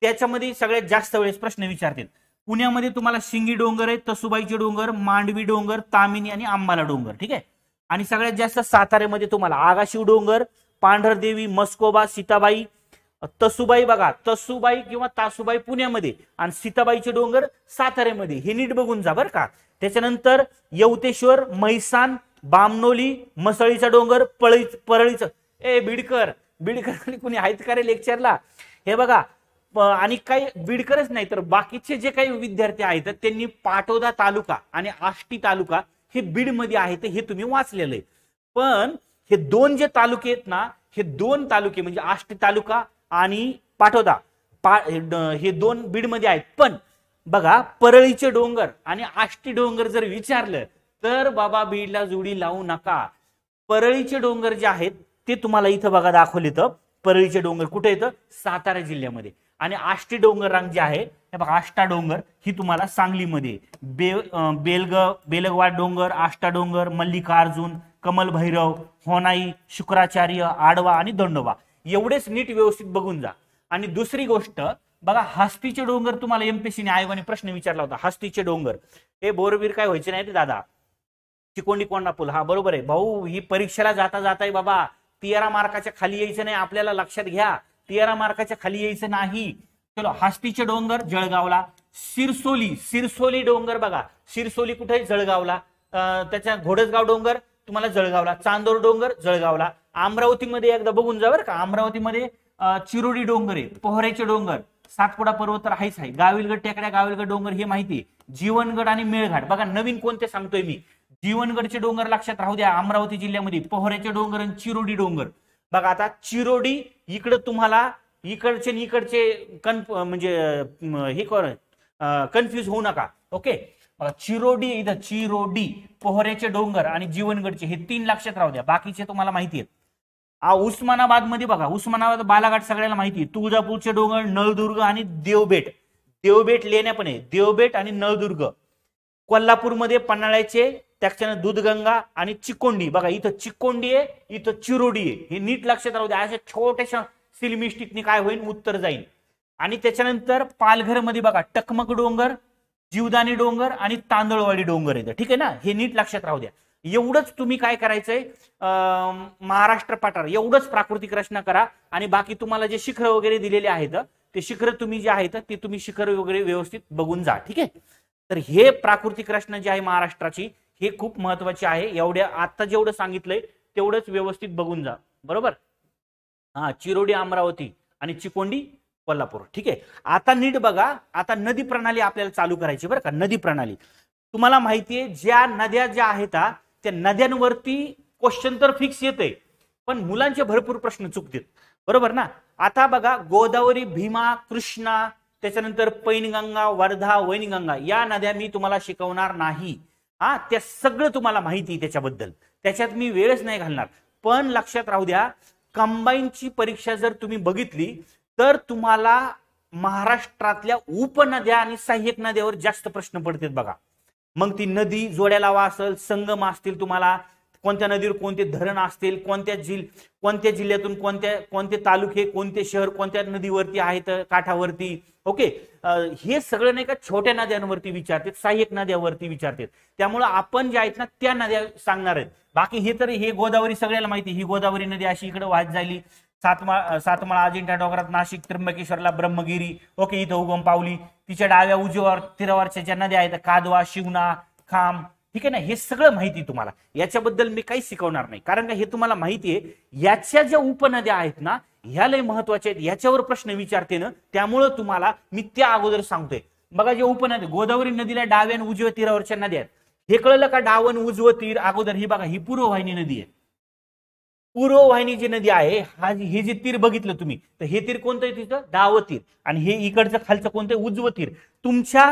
त्याच्यामध्ये सगळ्यात जास्त वेळेस प्रश्न विचारतील पुण्यामध्ये तुम्हाला शिंगी डोंगर आहे तसुबाईचे डोंगर मांडवी डोंगर तामिनी आणि आंबाला डोंगर ठीक आहे आणि सगळ्यात जास्त साताऱ्यामध्ये तुम्हाला आगाशिव डोंगर पांढरदेवी मस्कोबा सीताबाई तसुबाई बघा तसुबाई किंवा तासुबाई पुण्यामध्ये आणि सीताबाईचे डोंगर साताऱ्यामध्ये हे नीट बघून जा बरं का त्याच्यानंतर यवतेश्वर मैसान बामनोली मसळीचा डोंगर पळी परळीचं ए बिडकर बीडकर कोणी आहेत का रे लेक्चरला हे बघा आणि काही बीडकरच नाही तर बाकीचे जे काही विद्यार्थी आहेत त्यांनी पाटोदा तालुका आणि आष्टी तालुका हे बीडमध्ये आहेत हे तुम्ही वाचलेलं आहे पण हे दोन जे तालुके आहेत ना हे दोन तालुके म्हणजे आष्टी तालुका आणि पाटोदा पा हे दोन बीडमध्ये आहेत पण बघा परळीचे डोंगर आणि आष्टी डोंगर जर विचारलं तर बाबा बीडला जोडी लावू नका परळीचे डोंगर जे आहेत ते तुम्हाला इथं बघा दाखवलं तर परळीचे डोंगर कुठे येतं सातारा जिल्ह्यामध्ये आणि आष्टी डोंगर रांग जे आहे हे बघा आष्टा डोंगर ही तुम्हाला सांगलीमध्ये बे बेलग बेलगवाड डोंगर आष्टा डोंगर मल्लिकार्जुन कमल भैरव होनाई शुक्राचार्य आडवा आणि दंडोबा एवढेच नीट व्यवस्थित बघून जा आणि दुसरी गोष्ट बघा हस्तीचे डोंगर तुम्हाला ने आयोगाने प्रश्न विचारला होता हस्तीचे डोंगर हे बोरवीर काय व्हायचे नाही ते दादा चिकोंडी कोंडापूल हा बरोबर आहे भाऊ ही परीक्षेला जाता जाताय बाबा तियारा मार्काच्या खाली यायचं नाही आपल्याला लक्षात घ्या तेरा मार्काच्या खाली यायचं नाही चलो हास्टीचे डोंगर जळगावला सिरसोली सिरसोली डोंगर बघा सिरसोली कुठे जळगावला त्याच्या घोडसगाव डोंगर तुम्हाला जळगावला चांदोर डोंगर जळगावला अमरावतीमध्ये एकदा बघून जा बरं का अमरावतीमध्ये चिरोडी डोंगर आहे पोहऱ्याचे डोंगर सातपुडा पर्वत तर आहेच आहे गाविलगड टेकड्या गाविलगड डोंगर हे माहिती जीवनगड आणि मेळघाट बघा नवीन कोणते सांगतोय मी जीवनगडचे डोंगर लक्षात राहू द्या अमरावती जिल्ह्यामध्ये पोहऱ्याचे डोंगर आणि चिरोडी डोंगर बघा आता चिरोडी इकडं तुम्हाला इकडचे इकडचे कन्फ म्हणजे हे कर कन्फ्यूज होऊ नका ओके चिरोडी इथं चिरोडी पोहऱ्याचे डोंगर आणि जीवनगडचे हे तीन लक्षात राहू द्या बाकीचे तुम्हाला माहिती आहेत उस्मानाबाद मध्ये बघा उस्मानाबाद बालाघाट सगळ्याला माहिती तुळजापूरचे डोंगर नळदुर्ग आणि देवबेट देवबेट लेण्या पण आहे देवबेट आणि नळदुर्ग कोल्हापूरमध्ये पन्हाळ्याचे त्याच्यानं दूधगंगा आणि चिकोंडी बघा इथं चिकोंडी आहे इथं चिरोडी आहे हे नीट लक्षात राहू द्या अशा छोट्याशा सिलमिस्टिकने काय होईल उत्तर जाईल आणि त्याच्यानंतर पालघरमध्ये बघा टकमक डोंगर जीवदानी डोंगर आणि तांदळवाडी डोंगर येतं ठीक आहे ना हे नीट लक्षात राहू द्या एवढंच तुम्ही काय करायचंय महाराष्ट्र पाठार एवढंच प्राकृतिक रचना करा आणि बाकी तुम्हाला जे शिखर वगैरे दिलेले आहेत ते शिखर तुम्ही जे आहेत ते तुम्ही शिखर वगैरे व्यवस्थित बघून जा ठीक आहे तर हे प्राकृतिक रचना जी आहे महाराष्ट्राची हे खूप महत्वाचे आहे एवढ्या आता जेवढं सांगितलंय तेवढंच व्यवस्थित बघून जा बरोबर हा चिरोडी अमरावती आणि चिकोंडी कोल्हापूर ठीक आहे आता नीट बघा आता नदी प्रणाली आपल्याला चालू करायची बरं का नदी प्रणाली तुम्हाला माहितीये ज्या नद्या ज्या आहेत त्या नद्यांवरती क्वेश्चन तर फिक्स येते पण मुलांचे भरपूर प्रश्न चुकतील बरोबर ना आता बघा गोदावरी भीमा कृष्णा त्याच्यानंतर पैनगंगा वर्धा वैनगंगा या नद्या मी तुम्हाला शिकवणार नाही हा त्या सगळं तुम्हाला माहिती त्याच्याबद्दल त्याच्यात मी वेळच नाही घालणार पण लक्षात राहू द्या कंबाईनची परीक्षा जर तुम्ही बघितली तर तुम्हाला महाराष्ट्रातल्या उपनद्या आणि सहाय्यक नद्यावर जास्त प्रश्न पडतात बघा मग ती नदी जोड्या लावा असेल संगम असतील तुम्हाला कोणत्या नदीवर कोणते धरण असतील कोणत्या जिल कोणत्या जिल्ह्यातून कोणत्या कोणते तालुके कोणते शहर कोणत्या नदीवरती आहेत काठावरती ओके हे सगळं नाही का छोट्या नद्यांवरती विचारतात सहाय्यक नद्यावरती विचारतात त्यामुळं आपण ज्या आहेत ना त्या नद्या सांगणार आहेत बाकी हे तर हे गोदावरी सगळ्याला माहिती ही गोदावरी नदी अशी इकडे वाहत झाली सातमाळा सातमाळा अजिंठा डोंगरात नाशिक त्र्यंबकेश्वरला ब्रह्मगिरी ओके इथं उगम पावली तिच्या डाव्या उजव्या तिरावरच्या ज्या नद्या आहेत कादवा शिवना खाम ठीक आहे ना हे सगळं माहिती तुम्हाला याच्याबद्दल मी काही शिकवणार नाही कारण का हे तुम्हाला माहिती आहे याच्या ज्या उपनद्या आहेत ना ह्या लय महत्वाच्या आहेत याच्यावर प्रश्न विचारते ना त्यामुळं तुम्हाला मी त्या अगोदर सांगतोय बघा जे उपनद्या गोदावरी नदीला डाव्या आणि उजव्या तीरावरच्या नद्या आहेत हे कळलं का डावन उजव तीर अगोदर ही बघा ही पूर्ववाहिनी नदी आहे पूर्व वाहिनी जी नदी आहे हा हे जे तीर बघितलं तुम्ही तर हे तीर कोणतं आहे तिथं डावं तीर आणि हे इकडचं खालचं कोणतं उजव तीर तुमच्या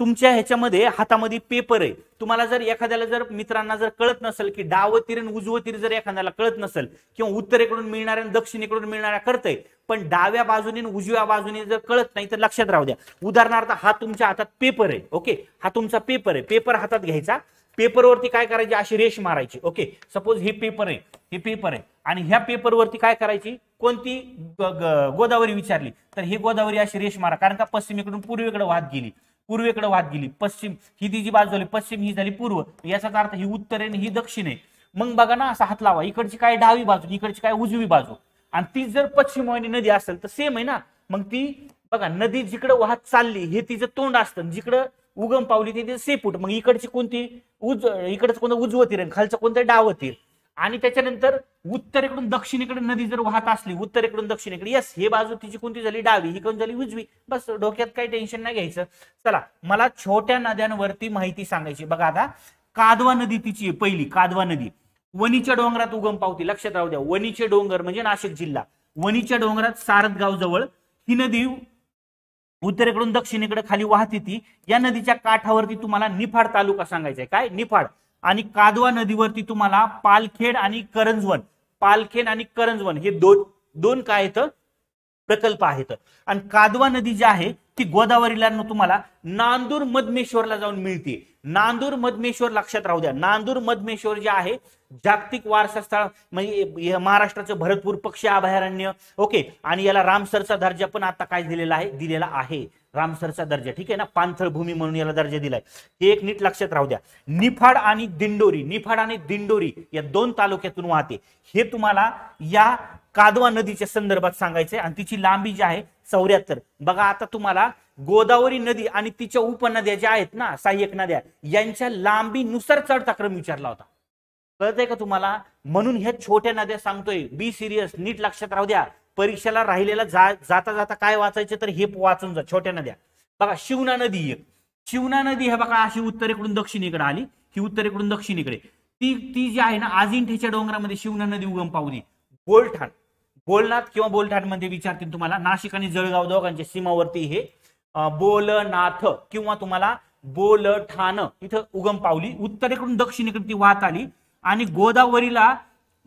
तुमच्या ह्याच्यामध्ये हातामध्ये पेपर आहे तुम्हाला जर एखाद्याला जर मित्रांना जर कळत नसेल की डावतीर आणि उजवतीर जर एखाद्याला कळत नसेल किंवा उत्तरेकडून मिळणाऱ्या दक्षिणेकडून मिळणाऱ्या करतंय पण डाव्या बाजूने उजव्या बाजूने जर कळत नाही तर लक्षात राहू द्या उदाहरणार्थ हा तुमच्या हातात पेपर आहे ओके हा तुमचा पेपर आहे पेपर हातात घ्यायचा पेपरवरती काय करायची अशी रेष मारायची ओके सपोज हे पेपर आहे हे पेपर आहे आणि ह्या पेपरवरती काय करायची कोणती गोदावरी विचारली तर ही गोदावरी अशी रेष मारा कारण का पश्चिमेकडून पूर्वेकडे वाहत गेली पूर्वेकडे वाद गेली पश्चिम ही ती जी बाजू झाली पश्चिम ही झाली पूर्व याचाच अर्थ ही आणि ही दक्षिण आहे मग बघा ना असा हात लावा इकडची काय डावी बाजू इकडची काय उजवी बाजू आणि ती जर वाहिनी नदी असेल तर सेम आहे ना मग ती बघा नदी जिकडे वाहत चालली हे तिचं तोंड असतं जिकडे उगम पावली ते सेपूट मग इकडची कोणती उज इकडचं कोणतं उजवं तीर खालचं कोणतं डावं तीर आणि त्याच्यानंतर उत्तरेकडून दक्षिणेकडे नदी जर वाहत असली उत्तरेकडून दक्षिणेकडे यस हे बाजू तिची कोणती झाली डावी ही कोण झाली उजवी बस डोक्यात काही टेन्शन नाही घ्यायचं चला मला छोट्या नद्यांवरती माहिती सांगायची बघा आता कादवा नदी तिची आहे पहिली कादवा नदी वणीच्या डोंगरात उगम पावती लक्षात राहू द्या वणीचे डोंगर म्हणजे नाशिक जिल्हा वणीच्या डोंगरात सारदगाव जवळ ही नदी उत्तरेकडून दक्षिणेकडे खाली वाहत ती या नदीच्या काठावरती तुम्हाला निफाड तालुका सांगायचा आहे काय निफाड आणि कादवा नदीवरती तुम्हाला पालखेड आणि करंजवन पालखेड आणि करंजवन हे दोन दोन काय आहेत प्रकल्प आहेत आणि कादवा नदी जी आहे ती गोदावरीला तुम्हाला नांदूर मधमेश्वरला जाऊन मिळते नांदूर मधमेश्वर लक्षात राहू द्या नांदूर मधमेश्वर जे आहे जागतिक वारसा स्थळ म्हणजे महाराष्ट्राचं भरतपूर पक्षी अभयारण्य ओके आणि याला रामसरचा दर्जा पण आता काय दिलेला आहे दिलेला आहे रामसरचा दर्जा ठीक आहे ना पाणथळ भूमी म्हणून याला दर्जा दिलाय हे एक नीट लक्षात राहू द्या निफाड आणि दिंडोरी निफाड आणि दिंडोरी या दोन तालुक्यातून वाहते हे तुम्हाला या कादवा नदीच्या संदर्भात सांगायचंय आणि तिची लांबी जी आहे चौऱ्याहत्तर बघा आता तुम्हाला गोदावरी नदी आणि तिच्या उपनद्या ज्या आहेत ना सहाय्यक नद्या यांच्या लांबीनुसार चढता क्रम विचारला होता कळतंय का तुम्हाला म्हणून ह्या छोट्या नद्या सांगतोय बी सिरियस नीट लक्षात राहू द्या परीक्षेला राहिलेला जा जाता जाता काय वाचायचे तर हे वाचून जा छोट्या नद्या बघा शिवना नदी एक शिवना नदी हे बघा अशी उत्तरेकडून दक्षिणेकडे आली ही उत्तरेकडून दक्षिणेकडे ती ती जी आहे ना अजिंठेच्या डोंगरामध्ये शिवना नदी उगम पावली गोलठाण बोलनाथ किंवा बोलठाट मध्ये विचारतील तुम्हाला नाशिक आणि जळगाव दोघांच्या सीमावरती हे बोलनाथ किंवा तुम्हाला बोलठाण इथं उगम पावली उत्तरेकडून दक्षिणेकडून ती वाहत आली आणि गोदावरीला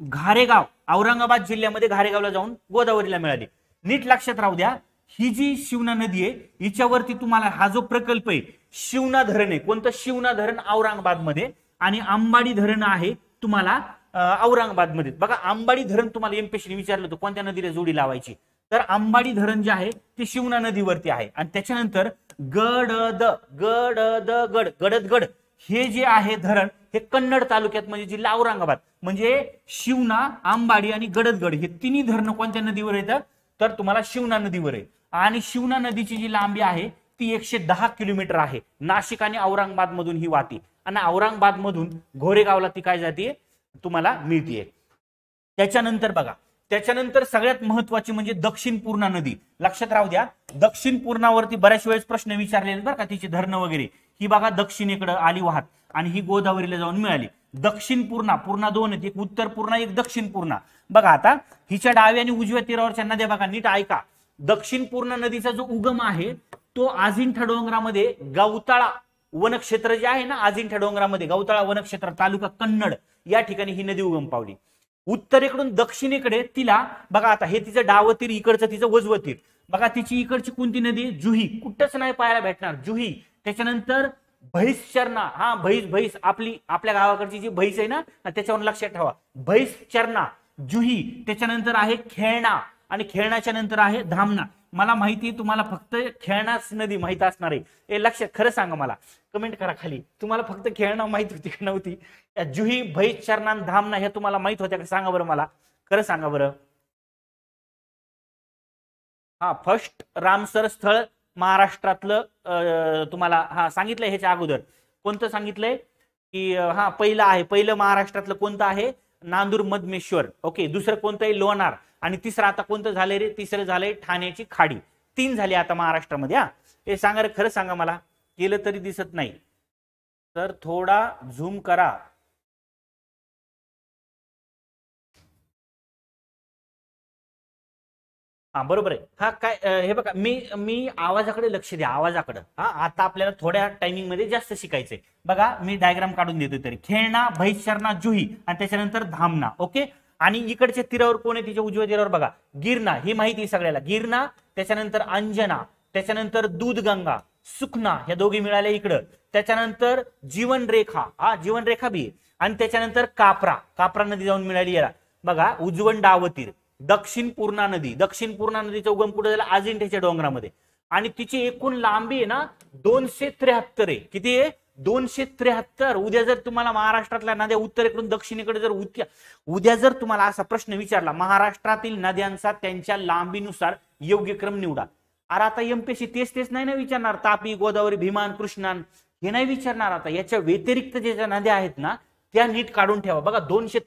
घारेगाव औरंगाबाद जिल्ह्यामध्ये घारेगावला जाऊन गोदावरीला मिळाली नीट लक्षात राहू द्या ही जी शिवना नदी आहे हिच्यावरती तुम्हाला हा जो प्रकल्प आहे शिवना धरण आहे कोणतं शिवना धरण औरंगाबाद मध्ये आणि अंबाडी धरण आहे तुम्हाला औरंगाबादमध्ये बघा आंबाडी धरण तुम्हाला एमपीसीने विचारलं होतं कोणत्या नदीला जोडी लावायची तर आंबाडी धरण जे आहे ते शिवना नदीवरती आहे आणि त्याच्यानंतर गड द गड द गड गडद गड हे जे आहे धरण हे कन्नड तालुक्यात म्हणजे जिल्हा औरंगाबाद म्हणजे शिवना आंबाडी आणि गडदगड हे तिन्ही धरण कोणत्या नदीवर येतात तर तुम्हाला शिवना नदीवर आहे आणि शिवना नदीची जी लांबी आहे ती एकशे दहा किलोमीटर आहे नाशिक आणि औरंगाबाद मधून ही वाहते आणि औरंगाबाद मधून घोरेगावला ती काय जाते तुम्हाला मिळते त्याच्यानंतर बघा त्याच्यानंतर सगळ्यात महत्वाची म्हणजे दक्षिण पूर्णा नदी लक्षात राहू द्या दक्षिण पूर्णावरती बऱ्याच वेळेस प्रश्न विचारलेले बरं का तिची धरणं वगैरे ही बघा दक्षिणेकडे आली वाहत आणि ही गोदावरीला जाऊन मिळाली दक्षिण पूर्णा पूर्णा दोन आहेत एक उत्तर पूर्णा एक दक्षिण पूर्णा बघा आता हिच्या डाव्या आणि उजव्या तीरावरच्या नद्या बघा नीट ऐका दक्षिण पूर्णा नदीचा जो उगम आहे तो अजिंठा डोंगरामध्ये गवताळा वनक्षेत्र जे आहे ना अजिंठा डोंगरामध्ये गवताळा वनक्षेत्र तालुका कन्नड या ठिकाणी ही नदी उगम पावली उत्तरेकडून दक्षिणेकडे तिला बघा आता हे तिचं डावतीर तीर इकडचं तिचं वजवतीर तीर बघा तिची इकडची कोणती नदी जुही कुठंच नाही पाहायला भेटणार जुही त्याच्यानंतर भैस चरणा हा भैस भैस आपली आपल्या गावाकडची जी भैस आहे ना त्याच्यावर लक्षात ठेवा भैस चरणा जुही त्याच्यानंतर आहे खेळणा आणि खेळण्याच्या नंतर आहे धामणा मला माहिती तुम्हाला फक्त खेळणाच नदी माहित असणार आहे हे लक्ष खरं सांगा मला कमेंट करा खाली तुम्हाला फक्त खेळणं माहीत होती की नव्हती जुही भय चरणान धामना ह्या तुम्हाला माहित होत्या का सांगा बरं मला खरं सांगा बरं हा फर्स्ट रामसर स्थळ महाराष्ट्रातलं तुम्हाला हा सांगितलंय ह्याच्या अगोदर कोणतं सांगितलंय की हा पहिलं आहे पहिलं महाराष्ट्रातलं कोणतं आहे नांदूर मधमेश्वर ओके दुसरं कोणतं आहे लोणार आणि तिसरं आता कोणतं झालंय रे तिसरं झालंय ठाण्याची खाडी तीन झाली आता महाराष्ट्रामध्ये हा हे सांगा रे खरं सांगा मला केलं तरी दिसत नाही तर थोडा झूम करा हा बरोबर आहे हा काय हे बघा मी मी आवाजाकडे लक्ष द्या आवाजाकडे हा आता आपल्याला थोड्या टायमिंग मध्ये जास्त शिकायचंय बघा मी डायग्राम काढून देतो तरी खेळणा भैशरणा जुही आणि त्याच्यानंतर धामणा ओके आणि इकडच्या तीरावर कोण आहे तिच्या उजव्या तीरावर बघा गिरणा ही माहिती सगळ्याला गिरणा त्याच्यानंतर अंजना त्याच्यानंतर दूधगंगा सुखना ह्या दोघी मिळाल्या इकडं त्याच्यानंतर जीवनरेखा हा जीवनरेखा बी आणि त्याच्यानंतर कापरा कापरा नदी जाऊन मिळाली याला बघा उजवण डावतीर दक्षिण पूर्णा नदी दक्षिण पूर्णा नदीचा उगम कुठे झाला अजिंठ्याच्या डोंगरामध्ये आणि तिची एकूण लांबी आहे ना दोनशे त्र्याहत्तर आहे किती आहे दोनशे त्र्याहत्तर उद्या जर तुम्हाला महाराष्ट्रातल्या नद्या उत्तरेकडून दक्षिणेकडे जर उद्या उद्या जर तुम्हाला असा प्रश्न विचारला महाराष्ट्रातील नद्यांचा त्यांच्या लांबीनुसार योग्य क्रम निवडा अरे आता एमपीएससी तेच तेच नाही ना विचारणार तापी गोदावरी भीमान कृष्णान हे नाही विचारणार आता याच्या व्यतिरिक्त ज्या नद्या आहेत ना त्या नीट काढून ठेवा बघा दोनशे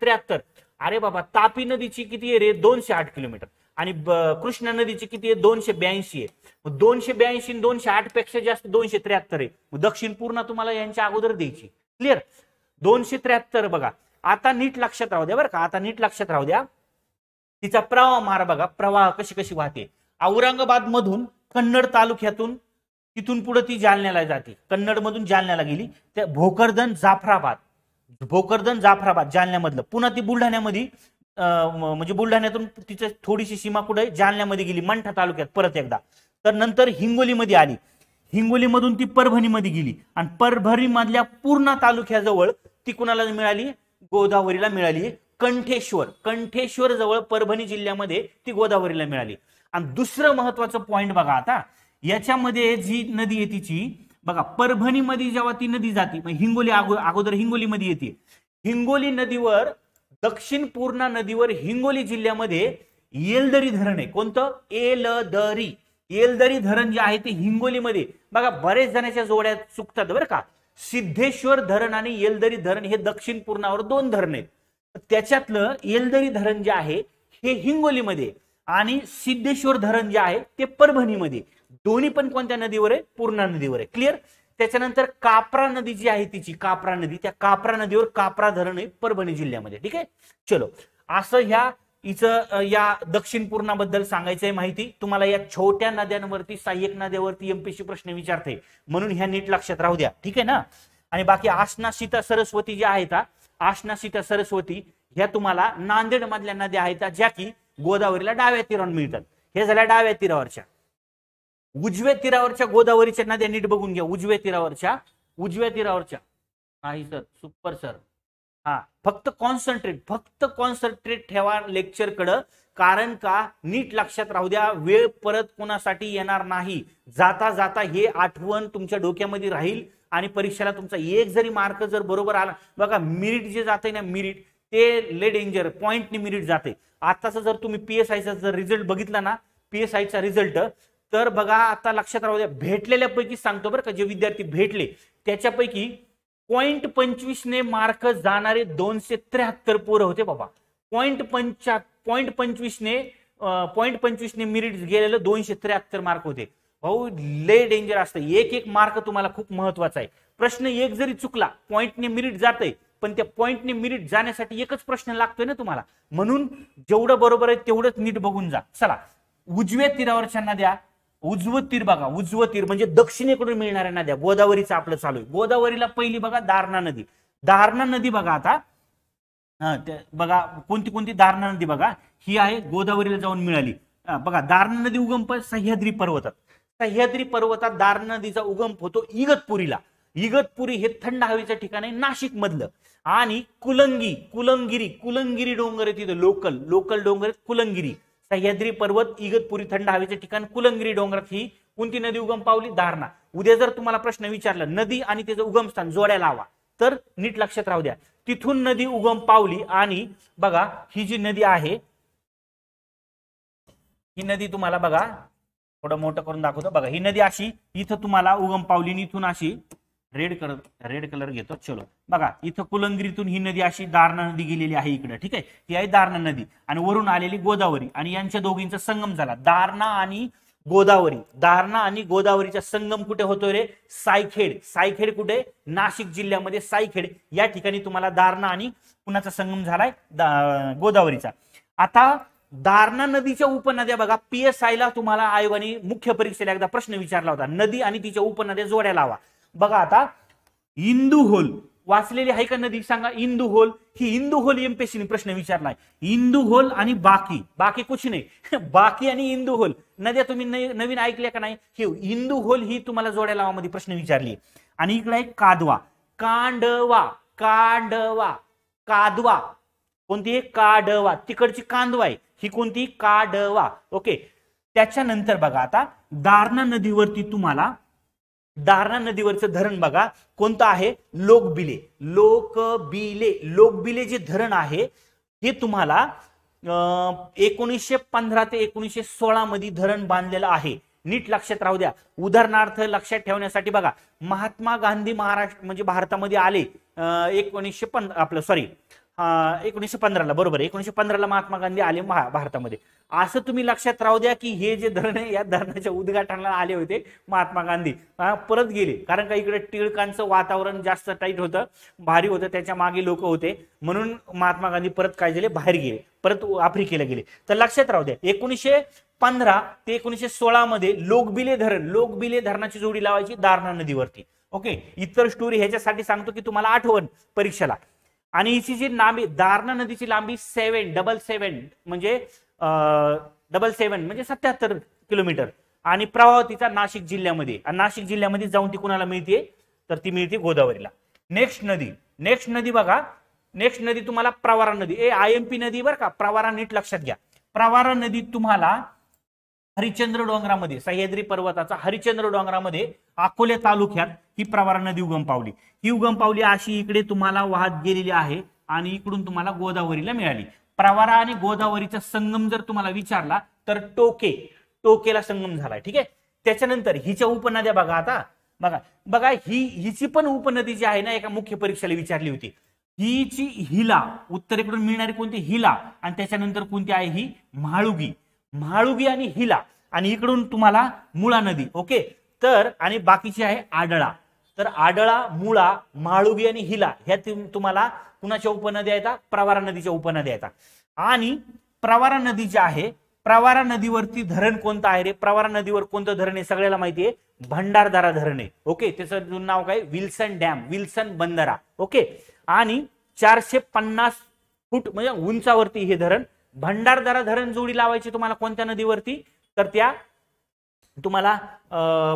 अरे बाबा तापी नदीची किती आहे रे दोनशे आठ किलोमीटर आणि कृष्णा नदीची किती आहे दोनशे ब्याऐंशी आहे दोनशे ब्याऐंशी दोनशे आठ पेक्षा जास्त दोनशे त्र्याहत्तर आहे दक्षिण पूर्ण तुम्हाला यांच्या अगोदर द्यायची क्लिअर दोनशे त्र्याहत्तर बघा आता नीट लक्षात राहू द्या बरं का आता नीट लक्षात राहू द्या तिचा प्रवाह मार बघा प्रवाह कशी कशी वाहते औरंगाबाद मधून कन्नड तालुक्यातून तिथून पुढे ती जालन्याला जाते कन्नड मधून जालन्याला गेली त्या भोकरदन जाफराबाद भोकरदन जाफराबाद जालन्यामधलं पुन्हा ती बुलढाण्यामध्ये म्हणजे बुलढाण्यातून तिचं थोडीशी सीमा कुठे जालन्यामध्ये गेली मंठा तालुक्यात परत एकदा तर नंतर हिंगोलीमध्ये आली हिंगोलीमधून ती परभणीमध्ये गेली आणि परभणीमधल्या पूर्णा तालुक्याजवळ ती कुणाला मिळाली गोदावरीला मिळाली कंठेश्वर कंठेश्वर जवळ परभणी जिल्ह्यामध्ये ती गोदावरीला मिळाली आणि दुसरं महत्वाचं पॉइंट बघा आता याच्यामध्ये जी नदी आहे तिची बघा परभणीमध्ये जेव्हा ती नदी जाते हिंगोली अगोदर हिंगोलीमध्ये येते हिंगोली नदीवर दक्षिण पूर्णा नदीवर हिंगोली जिल्ह्यामध्ये येलदरी धरण आहे कोणतं एलदरी येलदरी धरण जे आहे ते हिंगोलीमध्ये बघा बरेच जणांच्या जोड्यात चुकतात बरं का सिद्धेश्वर धरण आणि येलदरी धरण हे दक्षिण पूर्णावर दोन धरण आहेत त्याच्यातलं येलदरी धरण जे आहे हे हिंगोलीमध्ये आणि सिद्धेश्वर धरण जे आहे ते परभणीमध्ये दोन्ही पण कोणत्या नदीवर आहे पूर्णा नदीवर आहे क्लिअर त्याच्यानंतर कापरा नदी जी आहे तिची कापरा नदी त्या कापरा नदीवर कापरा धरण आहे परभणी जिल्ह्यामध्ये ठीक आहे चलो असं ह्या इचं या दक्षिण पूर्णाबद्दल आहे माहिती तुम्हाला या छोट्या नद्यांवरती सहाय्यक नद्यावरती एमपीसी प्रश्न विचारते म्हणून ह्या नीट लक्षात राहू द्या ठीक आहे ना आणि बाकी आसना सीता सरस्वती ज्या आहेत आसना सीता सरस्वती ह्या तुम्हाला नांदेड मधल्या नद्या आहेत ज्या की गोदावरीला डाव्या तीरावर मिळतात हे झाल्या डाव्या तीरावरच्या उजव्या तीरावरच्या गोदावरीच्या नद्या नीट बघून घ्या उजव्या तीरावरच्या उजव्या तीरावरच्या नाही सर सुपर सर हा फक्त कॉन्सन्ट्रेट फक्त कॉन्सन्ट्रेट ठेवा लेक्चर कड कारण का नीट लक्षात राहू द्या वेळ परत कोणासाठी येणार नाही जाता जाता हे आठवण तुमच्या डोक्यामध्ये राहील आणि परीक्षेला तुमचा एक जरी मार्क जर बरोबर आला बघा मिरिट जे जाते ना मिरिट ते ले डेंजर पॉईंटने मिरिट जाते आताचा जर तुम्ही पीएसआयचा जर रिझल्ट बघितला ना पीएसआयचा एस रिझल्ट तर बघा आता लक्षात राहू द्या भेटलेल्यापैकी सांगतो बरं का जे विद्यार्थी भेटले त्याच्यापैकी पॉईंट ने मार्क जाणारे दोनशे त्र्याहत्तर पोरं होते बाबा पॉईंट पंचा पॉईंट पंचवीसने पॉईंट पंचवीसने मिरिट गेलेलं दोनशे त्र्याहत्तर मार्क होते भाऊ ले डेंजर असतं एक एक मार्क तुम्हाला खूप महत्वाचा आहे प्रश्न एक जरी चुकला पॉईंटने मिरिट जात आहे पण त्या पॉईंटने मिरिट जाण्यासाठी एकच प्रश्न लागतोय ना तुम्हाला म्हणून जेवढं बरोबर आहे तेवढंच नीट बघून जा चला उजव्या तीरावरच्यांना द्या उजवं तीर बघा उजवतीर तीर म्हणजे दक्षिणेकडून मिळणाऱ्या नद्या गोदावरीचं आपलं चालू आहे गोदावरीला पहिली बघा दारणा नदी दारणा नदी बघा आता बघा कोणती कोणती दारणा नदी बघा ही आहे गोदावरीला जाऊन मिळाली बघा दारणा नदी उगम सह्याद्री पर्वतात सह्याद्री पर्वतात दारणा नदीचा उगम होतो इगतपुरीला इगतपुरी हे थंड हवेचं ठिकाण आहे नाशिक मधलं आणि कुलंगी कुलंगिरी कुलंगिरी डोंगर आहे तिथं लोकल लोकल डोंगर आहेत कुलंगिरी सह्याद्री पर्वत इगतपुरी थंड हवेचे ठिकाण कुलंगिरी डोंगरात ही कोणती नदी उगम पावली धारणा उद्या जर तुम्हाला प्रश्न विचारला नदी आणि त्याचं उगमस्थान जोड्या लावा तर नीट लक्षात राहू द्या तिथून नदी उगम पावली आणि बघा ही जी नदी आहे ही नदी तुम्हाला बघा थोडं मोठं करून दाखवतो बघा ही नदी अशी इथं तुम्हाला उगम पावली इथून अशी रेड कलर रेड कलर घेतो चलो बघा इथं कुलंगिरीतून ही नदी अशी दारणा नदी गेलेली आहे इकडे ठीक आहे ही आहे दारणा नदी आणि वरून आलेली गोदावरी आणि यांच्या दोघींचा संगम झाला दारणा आणि गोदावरी दारणा आणि गोदावरीचा संगम कुठे होतो रे सायखेड सायखेड कुठे नाशिक जिल्ह्यामध्ये सायखेड या ठिकाणी तुम्हाला दारणा आणि पुण्याचा संगम झालाय गोदावरीचा आता दारणा नदीच्या उपनद्या बघा पीएसआय ला तुम्हाला आयोगाने मुख्य परीक्षेला एकदा प्रश्न विचारला होता नदी आणि तिच्या उपनद्या जोड्या लावा बघा आता इंदू होल वाचलेली आहे का नदी सांगा इंदू होल ही इंदू होल एमपीएससी प्रश्न विचारलाय इंदू होल आणि बाकी बाकी कुछ नाही [LAUGHS] बाकी आणि इंदू होल नद्या तुम्ही नवीन ऐकल्या का नाही हे इंदू होल ही तुम्हाला जोड्या लावामध्ये प्रश्न विचारली आणि इकडे आहे कादवा कांडवा कांडवा कादवा कोणती आहे काडवा तिकडची कांदवा आहे ही कोणती काडवा ओके त्याच्यानंतर बघा आता दारणा नदीवरती तुम्हाला दारणा नदीवरचं धरण बघा कोणतं आहे लोकबिले लोकबिले लोकबिले जे धरण आहे हे तुम्हाला एकोणीसशे पंधरा ते एकोणीसशे सोळा मध्ये धरण बांधलेलं आहे नीट लक्षात राहू द्या उदाहरणार्थ लक्षात ठेवण्यासाठी बघा महात्मा गांधी महाराष्ट्र म्हणजे भारतामध्ये आले एकोणीसशे पंधरा आपलं सॉरी एकोणीसशे पंधराला बरोबर एकोणीसशे पंधराला महात्मा गांधी आले महा भारतामध्ये असं तुम्ही लक्षात राहू द्या की हे जे धरणे या धरणाच्या उद्घाटनाला आले होते महात्मा गांधी परत गेले कारण का इकडे टिळकांचं वातावरण जास्त टाईट होतं भारी होतं त्याच्या मागे लोक होते म्हणून महात्मा गांधी परत काय झाले बाहेर गेले परत आफ्रिकेला गेले तर लक्षात राहू द्या एकोणीसशे पंधरा ते एकोणीसशे सोळामध्ये लोकबिले धरण लोकबिले धरणाची जोडी लावायची दारणा नदीवरती ओके इतर स्टोरी ह्याच्यासाठी सांगतो की तुम्हाला आठवण परीक्षेला आणि हिची जी लांबी दारणा नदीची लांबी सेव्हन डबल सेव्हन म्हणजे डबल सेव्हन म्हणजे सत्याहत्तर किलोमीटर आणि प्रवाह तिचा नाशिक जिल्ह्यामध्ये आणि नाशिक जिल्ह्यामध्ये जाऊन ती कुणाला मिळते तर ती मिळते गोदावरीला नेक्स्ट नदी नेक्स्ट नदी बघा नेक्स्ट नदी तुम्हाला प्रवारा नदी ए आय एम पी नदी बर का प्रवारा नीट लक्षात घ्या प्रवारा नदी तुम्हाला हरिचंद्र डोंगरामध्ये सह्याद्री पर्वताचा हरिचंद्र डोंगरामध्ये अकोले तालुक्यात ही प्रवारा नदी उगम पावली ही उगम पावली अशी इकडे तुम्हाला वाहत गेलेली आहे आणि इकडून तुम्हाला गोदावरीला मिळाली प्रवारा आणि गोदावरीचा संगम जर तुम्हाला विचारला तर टोके टोकेला संगम झाला ठीक आहे त्याच्यानंतर हिच्या उपनद्या बघा आता बघा बघा ही हिची पण उपनदी जी आहे ना एका मुख्य परीक्षेला विचारली होती हिची हिला उत्तरेकडून मिळणारी कोणती हिला आणि त्याच्यानंतर कोणती आहे ही म्हाळुगी म्हाळुगी आणि हिला आणि इकडून तुम्हाला मुळा नदी ओके तर आणि बाकीची आहे आडळा तर आडळा मुळा म्हाळुगी आणि हिला ह्या तुम्हाला कुणाच्या उपनद्या येतात प्रवारा नदीच्या उपनद्या येतात आणि प्रवारा नदी जी आहे प्रवारा नदीवरती धरण कोणतं आहे रे प्रवारा नदीवर कोणतं धरण आहे सगळ्याला माहिती आहे भंडारदारा धरण आहे ओके त्याचं नाव काय विल्सन डॅम विल्सन बंदरा ओके आणि चारशे पन्नास फूट म्हणजे उंचावरती हे धरण भंडारदरा धरण जोडी लावायची तुम्हाला कोणत्या नदीवरती तर त्या तुम्हाला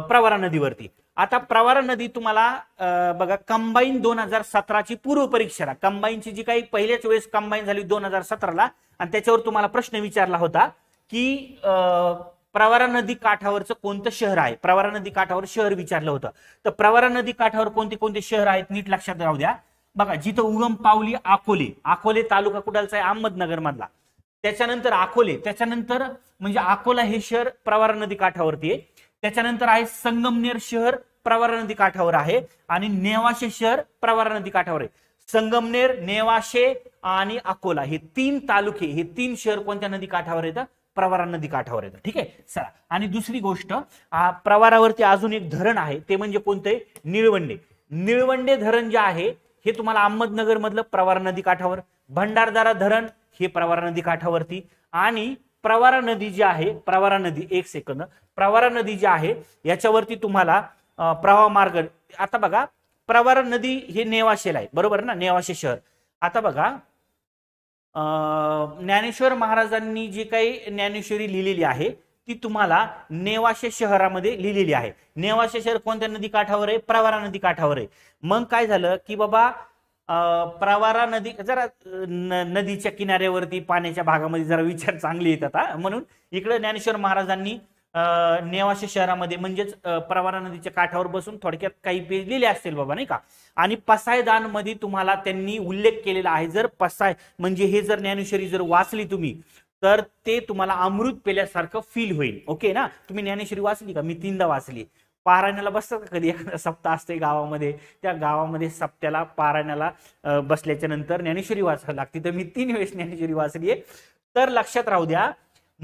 प्रवारा नदीवरती आता प्रवारा नदी तुम्हाला बघा कंबाईन दोन हजार सतराची पूर्व परीक्षा कंबाईनची जी काही पहिल्याच वेळेस कंबाईन झाली दोन हजार सतराला आणि त्याच्यावर तुम्हाला प्रश्न विचारला होता की प्रवारा नदी काठावरचं कोणतं शहर आहे प्रवारा नदी काठावर शहर विचारलं होतं तर प्रवारा नदी काठावर कोणते कोणते शहर आहेत नीट लक्षात राहू द्या बघा जिथं उगम पावली अकोले अकोले तालुका कुडालचा आहे अहमदनगर मधला त्याच्यानंतर अकोले त्याच्यानंतर म्हणजे अकोला हे शहर प्रवारा नदी काठावरती आहे त्याच्यानंतर आहे संगमनेर शहर प्रवारा नदी काठावर आहे आणि नेवाशे शहर प्रवारा नदी काठावर आहे संगमनेर नेवाशे आणि अकोला हे तीन तालुके हे तीन शहर कोणत्या नदी काठावर येतं प्रवारा नदी काठावर येतं ठीक आहे चला आणि दुसरी गोष्ट प्रवारावरती अजून एक धरण आहे ते म्हणजे कोणते निळवंडे निळवंडे धरण जे आहे हे तुम्हाला अहमदनगर मधलं प्रवारा नदी काठावर भंडारदारा धरण हे प्रवारा नदी काठावरती आणि प्रवारा नदी जी आहे प्रवारा नदी एक सेकंद प्रवारा नदी जी आहे याच्यावरती तुम्हाला प्रवाह मार्ग आता बघा प्रवारा नदी हे नेवाशेला आहे बरोबर ना नेवाशे शहर आता बघा ज्ञानेश्वर महाराजांनी जी काही ज्ञानेश्वरी लिहिलेली आहे ती तुम्हाला नेवाशे शहरामध्ये लिहिलेली आहे नेवाशे शहर कोणत्या नदी काठावर आहे प्रवारा नदी काठावर आहे मग काय झालं की बाबा प्रवारा नदी जरा नदीच्या किनाऱ्यावरती पाण्याच्या भागामध्ये जरा विचार चांगले येतात हा म्हणून इकडे ज्ञानेश्वर महाराजांनी नेवाशे शहरामध्ये म्हणजेच प्रवारा नदीच्या काठावर बसून थोडक्यात काही पेज लिहिले असतील बाबा नाही का आणि पसायदान मध्ये तुम्हाला त्यांनी उल्लेख केलेला आहे जर पसाय म्हणजे हे जर ज्ञानेश्वरी जर वाचली तुम्ही तर ते तुम्हाला अमृत पेल्यासारखं फील होईल ओके ना तुम्ही ज्ञानेश्वरी वाचली का मी तीनदा वाचली पारायणाला बसतात कधी एखादा सप्ताह असते गावामध्ये त्या गावामध्ये सप्त्याला पारायणाला बसल्याच्या नंतर ज्ञानेश्वरी वास लागते तर मी तीन वेळेस ज्ञानेश्वरी वाचली आहे तर लक्षात राहू द्या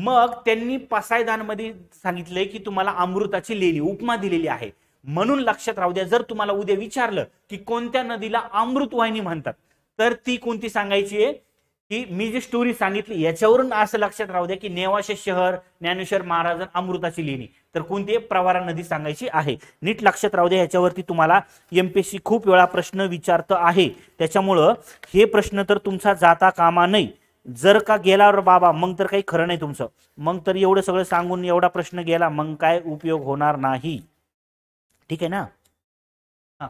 मग त्यांनी पसायदानमध्ये सांगितलंय की तुम्हाला अमृताची लेली उपमा दिलेली आहे म्हणून लक्षात राहू द्या जर तुम्हाला उद्या विचारलं की कोणत्या नदीला अमृतवाहिनी म्हणतात तर ती कोणती सांगायची आहे की मी जी स्टोरी सांगितली याच्यावरून असं लक्षात राहू द्या की नेवाशे शहर ज्ञानेश्वर महाराज अमृताची लेणी तर कोणती प्रवारा नदी सांगायची आहे नीट लक्षात राहू द्या याच्यावरती तुम्हाला एमपीएससी खूप वेळा प्रश्न विचारत आहे त्याच्यामुळं हे प्रश्न तर तुमचा जाता कामा नाही जर का गेल्यावर बाबा मग तर काही खरं नाही तुमचं मग तर एवढं सगळं सांगून एवढा प्रश्न गेला मग काय उपयोग होणार नाही ठीक आहे ना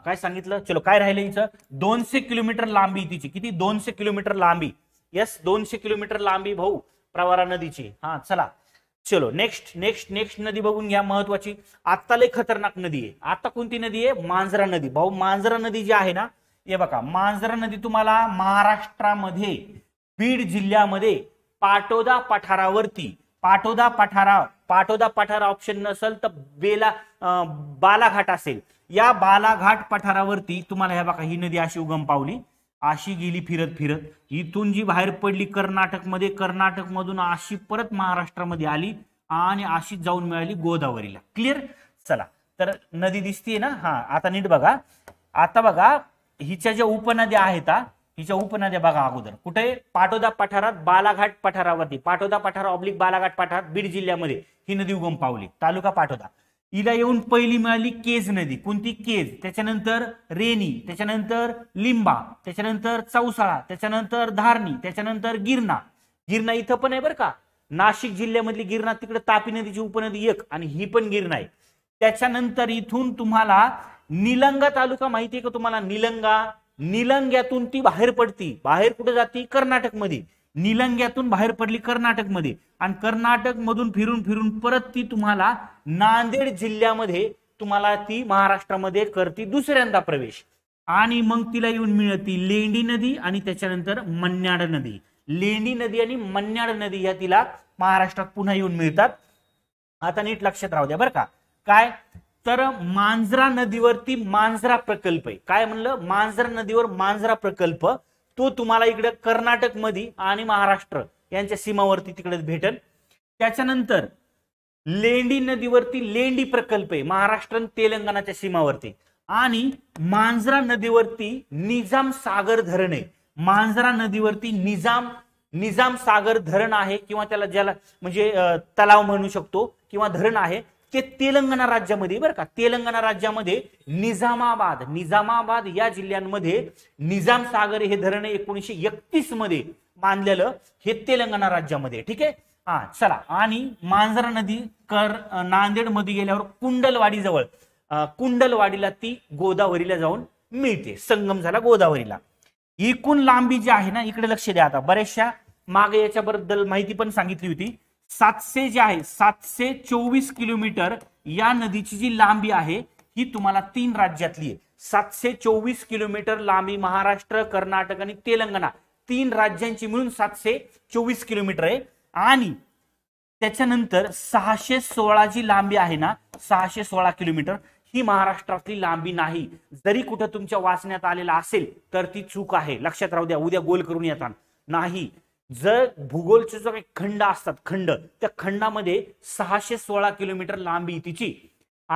काय सांगितलं चलो काय राहिलं हिचं दोनशे किलोमीटर लांबी तिची किती दोनशे किलोमीटर लांबी यस दोनशे किलोमीटर लांबी भाऊ प्रवारा नदीची हा चला चलो नेक्स्ट नेक्स्ट नेक्स्ट नदी बघून घ्या महत्वाची आत्ता लय खतरनाक नदी आहे आता कोणती नदी आहे मांजरा नदी भाऊ मांजरा नदी जी आहे ना हे बघा मांजरा नदी तुम्हाला महाराष्ट्रामध्ये बीड जिल्ह्यामध्ये पाटोदा पठारावरती पाटोदा पठारा पाटोदा पठार ऑप्शन नसेल तर बेला बालाघाट असेल या बालाघाट पठारावरती तुम्हाला हे बघा ही नदी अशी उगम पावली आशी गेली फिरत फिरत इथून जी बाहेर पडली कर्नाटकमध्ये मधून आशी परत महाराष्ट्रामध्ये आली आणि आशी जाऊन मिळाली गोदावरीला क्लिअर चला तर नदी दिसतीये ना हा आता नीट बघा आता बघा हिच्या ज्या उपनद्या आहेत हिच्या उपनद्या बघा अगोदर कुठे पाटोदा पठारात बालाघाट पठारावरती पाटोदा पठार ऑब्लिक बालाघाट पठार बीड जिल्ह्यामध्ये ही नदी उगम पावली तालुका पाटोदा इला येऊन पहिली मिळाली केज नदी कोणती केज त्याच्यानंतर रेनी त्याच्यानंतर लिंबा त्याच्यानंतर चौसाळा त्याच्यानंतर धारणी त्याच्यानंतर गिरणा गिरणा इथं पण आहे बरं का नाशिक जिल्ह्यामधली गिरणा तिकडे तापी नदीची उपनदी एक आणि ही पण गिरणा आहे त्याच्यानंतर इथून तुम्हाला निलंगा तालुका माहिती आहे का तुम्हाला निलंगा निलंग्यातून ती बाहेर पडती बाहेर कुठे जाती कर्नाटकमध्ये निलंग्यातून बाहेर पडली कर्नाटकमध्ये आणि कर्नाटक मधून फिरून फिरून परत ती तुम्हाला नांदेड जिल्ह्यामध्ये तुम्हाला ती महाराष्ट्रामध्ये करती दुसऱ्यांदा प्रवेश आणि मग तिला येऊन मिळती लेंडी नदी आणि त्याच्यानंतर मन्याड नदी लेंडी नदी आणि मन्याड नदी या तिला महाराष्ट्रात पुन्हा येऊन मिळतात आता नीट लक्षात राहू द्या बरं का काय तर मांजरा नदीवरती मांजरा प्रकल्प आहे काय म्हणलं मांजरा नदीवर मांजरा प्रकल्प तो तुम्हाला इकडे मध्ये आणि महाराष्ट्र यांच्या सीमावरती तिकडे भेटेल त्याच्यानंतर लेंडी नदीवरती लेंडी प्रकल्प आहे महाराष्ट्र आणि तेलंगणाच्या सीमावरती आणि मांजरा नदीवरती निजाम सागर धरण आहे मांजरा नदीवरती निजाम निजाम सागर धरण आहे किंवा त्याला ज्याला म्हणजे तलाव म्हणू शकतो किंवा धरण आहे ते तेलंगणा राज्यामध्ये बरं का तेलंगणा राज्यामध्ये निजामाबाद निजामाबाद या जिल्ह्यांमध्ये निजाम सागर हे धरण एकोणीशे एकतीस मध्ये मानलेलं हे तेलंगणा राज्यामध्ये ठीक आहे हा चला आणि मांजरा नदी कर नांदेड मध्ये गेल्यावर कुंडलवाडी जवळ कुंडलवाडीला ती गोदावरीला जाऊन मिळते संगम झाला गोदावरीला एकूण लांबी जी आहे ना इकडे लक्ष द्या आता बऱ्याचशा मागे याच्याबद्दल माहिती पण सांगितली होती सातशे जे आहे सातशे चोवीस किलोमीटर या नदीची जी लांबी आहे ही तुम्हाला तीन राज्यातली आहे सातशे चोवीस किलोमीटर लांबी महाराष्ट्र कर्नाटक आणि तेलंगणा तीन राज्यांची मिळून सातशे चोवीस किलोमीटर आहे आणि त्याच्यानंतर सहाशे सोळा जी लांबी आहे ना सहाशे सोळा किलोमीटर ही महाराष्ट्रातली लांबी नाही जरी कुठं तुमच्या वाचण्यात आलेला असेल तर ती चूक आहे लक्षात राहू द्या उद्या गोल करून येतात नाही जर भूगोलचे जो काही खंड असतात खंड त्या खंडामध्ये सहाशे सोळा किलोमीटर लांबी तिची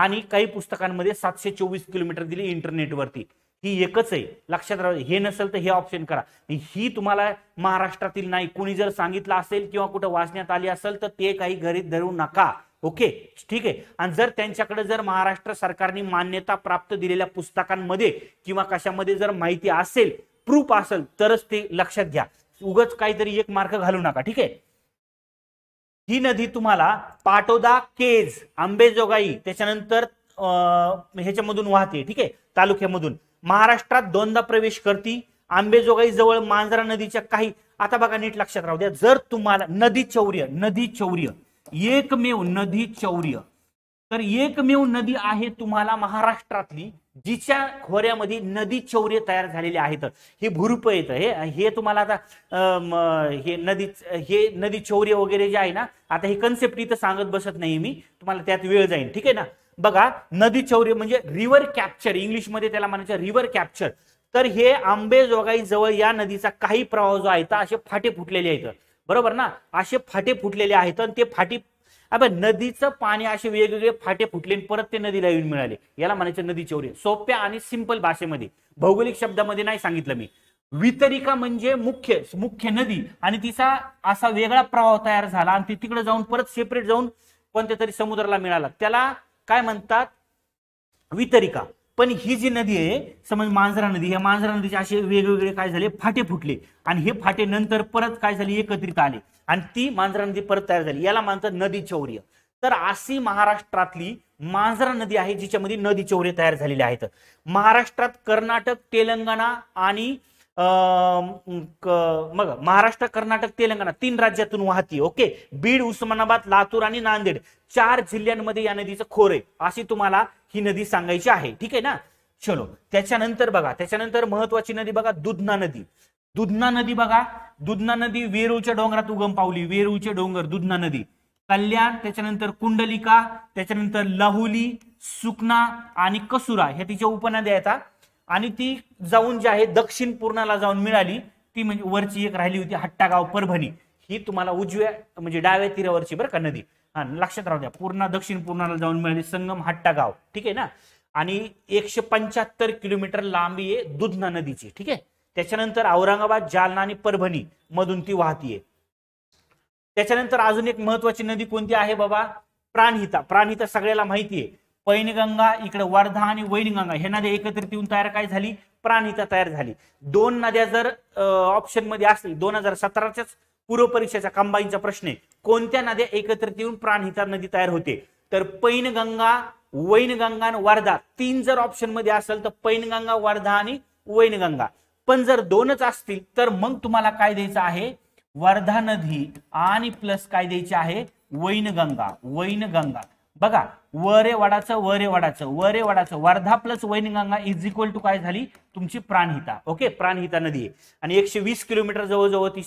आणि काही पुस्तकांमध्ये सातशे चोवीस किलोमीटर दिली इंटरनेटवरती ही एकच आहे लक्षात राहू हे नसेल तर हे ऑप्शन करा ही तुम्हाला महाराष्ट्रातील नाही कोणी जर सांगितलं असेल किंवा कुठं वाचण्यात आली असेल तर ते काही घरी धरू नका ओके ठीक आहे आणि जर त्यांच्याकडे जर महाराष्ट्र सरकारने मान्यता प्राप्त दिलेल्या पुस्तकांमध्ये किंवा कशामध्ये जर माहिती असेल प्रूफ असेल तरच ते लक्षात घ्या उगच काहीतरी एक मार्क घालू नका ठीक आहे ही नदी तुम्हाला पाटोदा केज आंबेजोगाई त्याच्यानंतर ह्याच्यामधून वाहते ठीक आहे तालुक्यामधून महाराष्ट्रात दोनदा प्रवेश करते आंबेजोगाई जवळ मांजरा नदीच्या काही आता बघा नीट लक्षात राहू द्या जर तुम्हाला नदी चौर्य नदी चौर्य एकमेव नदी चौर्य तर एकमेव नदी आहे तुम्हाला महाराष्ट्रातली जिच्या खोऱ्यामध्ये नदी चौर्य तयार झालेले आहेत हे भुरुप येत हे हे तुम्हाला आता हे नदी हे नदी चौर्य वगैरे जे आहे ना आता हे कन्सेप्ट इथं सांगत बसत नाही मी तुम्हाला त्यात वेळ जाईल ठीक आहे ना बघा नदी चौर्य म्हणजे रिव्हर कॅप्चर इंग्लिशमध्ये त्याला म्हणायचं रिव्हर कॅप्चर तर हे आंबेजोगाई जवळ या नदीचा काही प्रवाह जो आहे असे फाटे फुटलेले आहेत बरोबर ना असे फाटे फुटलेले आहेत आणि ते फाटी आता नदीचं पाणी असे वेगवेगळे फाटे फुटले परत ते नदीला येऊन मिळाले याला म्हणायचे नदी चौरे सोप्या आणि सिंपल भाषेमध्ये भौगोलिक शब्दामध्ये नाही सांगितलं मी वितरिका म्हणजे मुख्य मुख्य नदी आणि तिचा असा वेगळा प्रवाह तयार झाला आणि ती तिकडे जाऊन परत सेपरेट जाऊन कोणत्या तरी समुद्राला मिळाला त्याला काय म्हणतात वितरिका पण ही जी नदी आहे समज मांजरा नदी ह्या मांजरा नदीचे असे वेगवेगळे काय झाले फाटे फुटले आणि हे फाटे नंतर परत काय झाले एकत्रित आले आणि ती मांजरा नदी परत तयार झाली याला मानतात नदी चौर्य तर अशी महाराष्ट्रातली मांजरा नदी आहे जिच्यामध्ये नदी चौर्य तयार झालेले आहेत महाराष्ट्रात कर्नाटक तेलंगणा आणि मग महाराष्ट्र कर्नाटक तेलंगणा तीन राज्यातून वाहती ओके बीड उस्मानाबाद लातूर आणि नांदेड चार जिल्ह्यांमध्ये या नदीचं खोर आहे अशी तुम्हाला ही नदी सांगायची आहे ठीक आहे ना चलो त्याच्यानंतर बघा त्याच्यानंतर महत्वाची नदी बघा दुधना नदी दुधना नदी बघा दुधना नदी वेरूळच्या डोंगरात उगम पावली वेरूळचे डोंगर दुधना नदी कल्याण त्याच्यानंतर कुंडलिका त्याच्यानंतर लाहुली सुकना आणि कसुरा ह्या तिच्या उपनद्या येतात आणि ती जाऊन जी आहे दक्षिण पूर्णाला जाऊन मिळाली ती म्हणजे वरची एक राहिली होती हट्टागाव परभणी ही तुम्हाला उजव्या म्हणजे डाव्या तीरावरची बरं का नदी हा लक्षात राहू द्या पूर्णा दक्षिण पूर्णाला जाऊन मिळाली संगम हट्टागाव ठीक आहे ना आणि एकशे पंच्याहत्तर किलोमीटर लांबी आहे दुधना नदीची ठीक आहे त्याच्यानंतर औरंगाबाद जालना आणि परभणी मधून ती वाहतीये त्याच्यानंतर अजून एक महत्वाची नदी कोणती आहे बाबा प्राणहिता प्राणहिता सगळ्याला माहिती आहे पैनगंगा इकडे वर्धा आणि वैनगंगा हे नद्या एकत्रित येऊन तयार काय झाली प्राणिता तयार झाली दोन नद्या जर ऑप्शन मध्ये असतील दोन हजार सतराच्याच पूर्व परीक्षेचा कंबाईनचा प्रश्न आहे कोणत्या नद्या एकत्रित येऊन प्राणहिता नदी तयार होते तर पैनगंगा वैनगंगा आणि वर्धा तीन जर ऑप्शन मध्ये असेल तर पैनगंगा वर्धा आणि वैनगंगा पण जर दोनच असतील तर मग तुम्हाला काय द्यायचं आहे वर्धा नदी आणि प्लस काय द्यायची आहे वैनगंगा वैनगंगा बघा वरे वडाचं वरे वडाचं वरे वडाचं Wardha plus Wainganga is equal to काय झाली तुमची प्राणहिता ओके प्राणहिता नदी आहे आणि एकशे वीस किलोमीटर जवळजवळ ती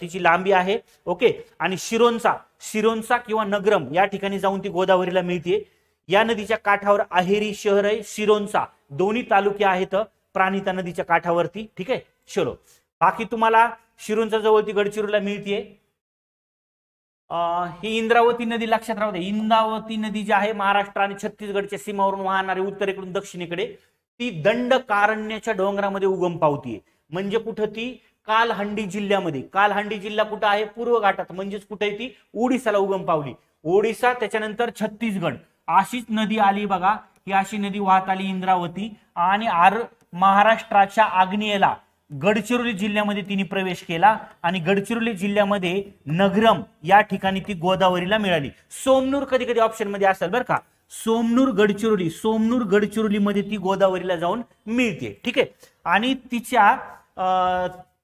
तिची लांबी आहे ओके आणि शिरोनचा शिरोनचा किंवा नगरम या ठिकाणी जाऊन ती गोदावरीला मिळते या नदीच्या काठावर आहेरी शहर आहे शिरोनचा दोन्ही तालुके आहेत प्राणहिता नदीच्या काठावरती ठीक आहे चलो बाकी तुम्हाला शिरोनचा जवळ ती गडचिरोलीला मिळतेय ही इंद्रावती नदी लक्षात राहू द्या इंद्रावती नदी जी आहे महाराष्ट्र आणि छत्तीसगडच्या सीमावरून वाहणारी उत्तरेकडून दक्षिणेकडे ती दंड कारण्याच्या डोंगरामध्ये उगम पावतीये म्हणजे कुठं ती कालहंडी जिल्ह्यामध्ये कालहंडी जिल्हा कुठं आहे पूर्व घाटात म्हणजेच कुठे ती ओडिसाला उगम पावली ओडिसा त्याच्यानंतर छत्तीसगड अशीच नदी आली बघा ही अशी नदी वाहत आली इंद्रावती आणि आर महाराष्ट्राच्या आग्नेयेला गडचिरोली जिल्ह्यामध्ये तिने प्रवेश केला आणि गडचिरोली जिल्ह्यामध्ये नगरम या ठिकाणी ती गोदावरीला मिळाली सोमनूर कधी कधी ऑप्शनमध्ये असेल बरं का सोमनूर गडचिरोली सोमनूर गडचिरोलीमध्ये ती गोदावरीला जाऊन मिळते ठीक आहे आणि तिच्या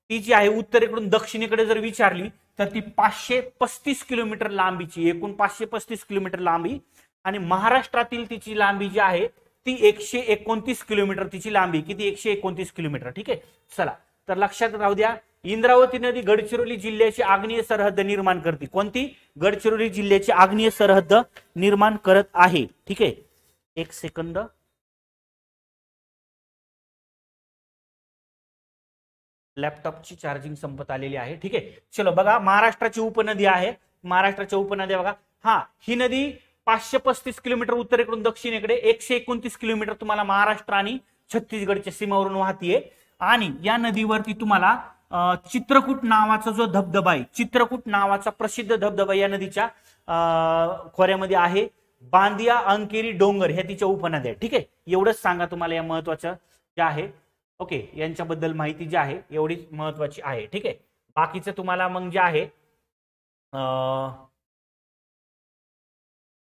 ती जी आहे उत्तरेकडून दक्षिणेकडे जर विचारली तर ती पाचशे पस्तीस किलोमीटर लांबीची एकूण पाचशे पस्तीस किलोमीटर लांबी आणि महाराष्ट्रातील तिची लांबी जी आहे ती एकशे एकोणतीस किलोमीटर तिची लांबी किती एकशे एकोणतीस किलोमीटर ठीक आहे चला तर लक्षात राहू द्या इंद्रावती नदी गडचिरोली जिल्ह्याची आग्नेय सरहद्द निर्माण करते कोणती गडचिरोली जिल्ह्याची आग्नेय सरहद्द निर्माण करत आहे ठीक आहे एक सेकंद लॅपटॉपची चार्जिंग संपत आलेली आहे ठीक आहे चलो बघा महाराष्ट्राची उपनदी आहे महाराष्ट्राच्या उपनद्या बघा हा ही नदी पाचशे पस्तीस किलोमीटर उत्तरेकडून दक्षिणेकडे एकशे एकोणतीस किलोमीटर तुम्हाला महाराष्ट्र आणि छत्तीसगडच्या सीमावरून वाहतीये आणि या नदीवरती तुम्हाला चित्रकूट नावाचा जो धबधबा आहे चित्रकूट नावाचा प्रसिद्ध धबधबा या नदीच्या खोऱ्यामध्ये आहे बांदिया अंकेरी डोंगर ह्या तिच्या उपनद्या ठीक आहे एवढंच सांगा तुम्हाला या महत्वाचं जे आहे ओके यांच्याबद्दल माहिती जी आहे एवढीच महत्वाची आहे ठीक आहे बाकीचं तुम्हाला मग जे आहे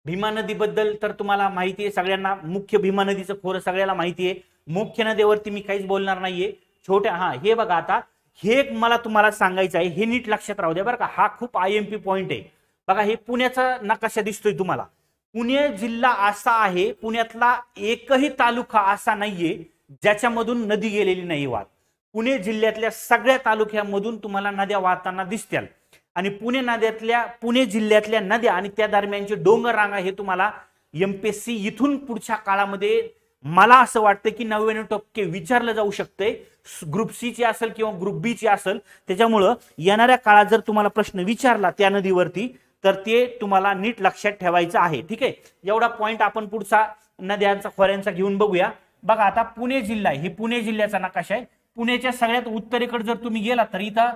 भीमा नदीबद्दल तर तुम्हाला माहिती आहे सगळ्यांना मुख्य भीमा नदीचं खोरं सगळ्याला माहिती आहे मुख्य नदीवरती मी काहीच बोलणार नाहीये छोट्या हा हे बघा आता हे एक मला तुम्हाला सांगायचं आहे हे नीट लक्षात राहू द्या बरं का हा खूप आय एम पी पॉईंट आहे बघा हे पुण्याचा नकाशा दिसतोय तुम्हाला पुणे जिल्हा असा आहे पुण्यातला एकही तालुका असा नाहीये ज्याच्यामधून नदी गेलेली नाही वाहत पुणे जिल्ह्यातल्या सगळ्या तालुक्यामधून तुम्हाला नद्या वाहताना दिसत्याल आणि पुणे नद्यातल्या पुणे जिल्ह्यातल्या नद्या आणि त्या दरम्यानचे डोंगर रांगा हे तुम्हाला एम सी इथून पुढच्या काळामध्ये मला असं वाटतं की नव्याण्णव टक्के विचारलं जाऊ शकते ग्रुप सी ची असेल किंवा ग्रुप बी ची असेल त्याच्यामुळं येणाऱ्या काळात जर तुम्हाला प्रश्न विचारला त्या नदीवरती तर ते तुम्हाला नीट लक्षात ठेवायचं आहे ठीक आहे एवढा पॉईंट आपण पुढचा नद्यांचा खोऱ्यांचा घेऊन बघूया बघा आता पुणे जिल्हा आहे हे पुणे जिल्ह्याचा नकाशा आहे पुण्याच्या सगळ्यात उत्तरेकडे जर तुम्ही गेला तर इथं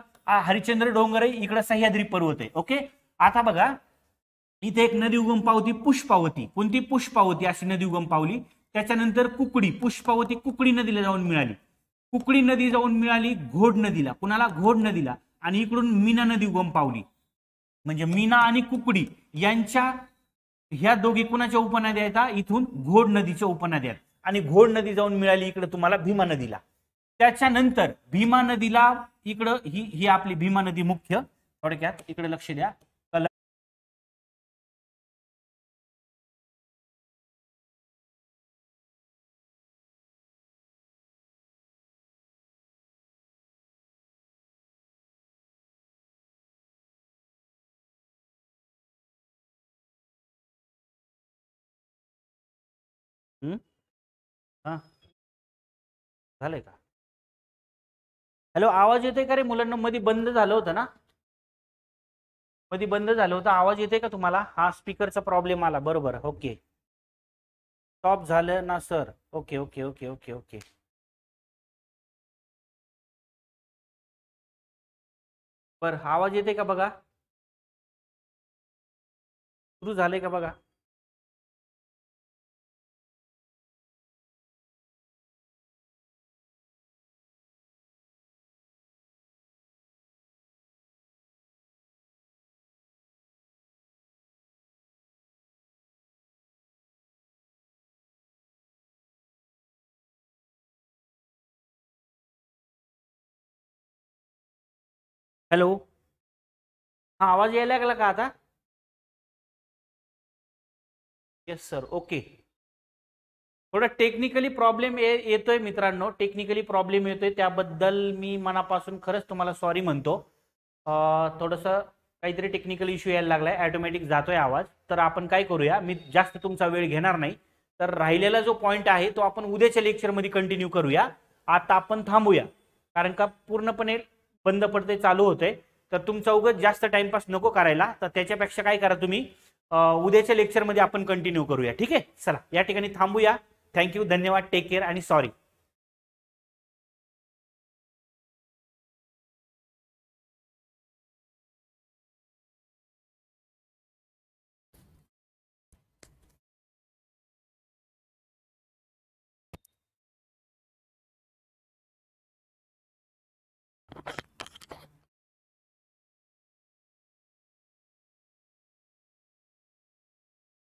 हरिश्चंद्र डोंगर आहे इकडं सह्याद्री पर्वत आहे ओके आता बघा इथे एक नदी उगम पावती पुष्पावती कोणती पुष्पावती अशी नदी उगम पावली त्याच्यानंतर कुकडी पुष्पावती कुकडी नदीला जाऊन मिळाली कुकडी नदी जाऊन मिळाली घोड नदीला कुणाला घोड नदीला आणि इकडून मीना नदी उगम पावली म्हणजे मीना आणि कुकडी यांच्या ह्या दोघी कुणाच्या उपनद्या येतात इथून घोड नदीच्या आहेत आणि घोड नदी जाऊन मिळाली इकडे तुम्हाला भीमा नदीला त्याच्यानंतर भीमा नदीला इकडं ही ही आपली भीमा नदी मुख्य थोडक्यात इकडे लक्ष द्या झालंय का हॅलो आवाज येतोय का रे मुलांना मध्ये बंद झालं होतं ना मध्ये बंद झालं होतं आवाज येतोय का तुम्हाला हा स्पीकरचा प्रॉब्लेम आला बरोबर ओके स्टॉप झालं ना sir okay okay okay okay okay बर आवाज येते का बघा सुरू झाले का बघा हॅलो हा आवाज यायला लागला का आता येस सर ओके थोडा टेक्निकली प्रॉब्लेम येतोय मित्रांनो टेक्निकली प्रॉब्लेम येतोय त्याबद्दल मी मनापासून खरंच तुम्हाला सॉरी म्हणतो थोडंसं काहीतरी टेक्निकल इश्यू यायला लागलाय ॲटोमॅटिक जातोय आवाज तर आपण काय करूया मी जास्त तुमचा वेळ घेणार नाही तर राहिलेला जो पॉईंट आहे तो आपण उद्याच्या लेक्चरमध्ये कंटिन्यू करूया आता आपण थांबूया कारण का पूर्णपणे बंद पडते चालू होते तर तुमचा उगत जास्त टाइमपास नको करायला तर त्याच्यापेक्षा काय करा तुम्ही उद्याच्या लेक्चरमध्ये आपण कंटिन्यू करूया ठीक आहे चला या ठिकाणी थांबूया थँक्यू धन्यवाद टेक केअर आणि सॉरी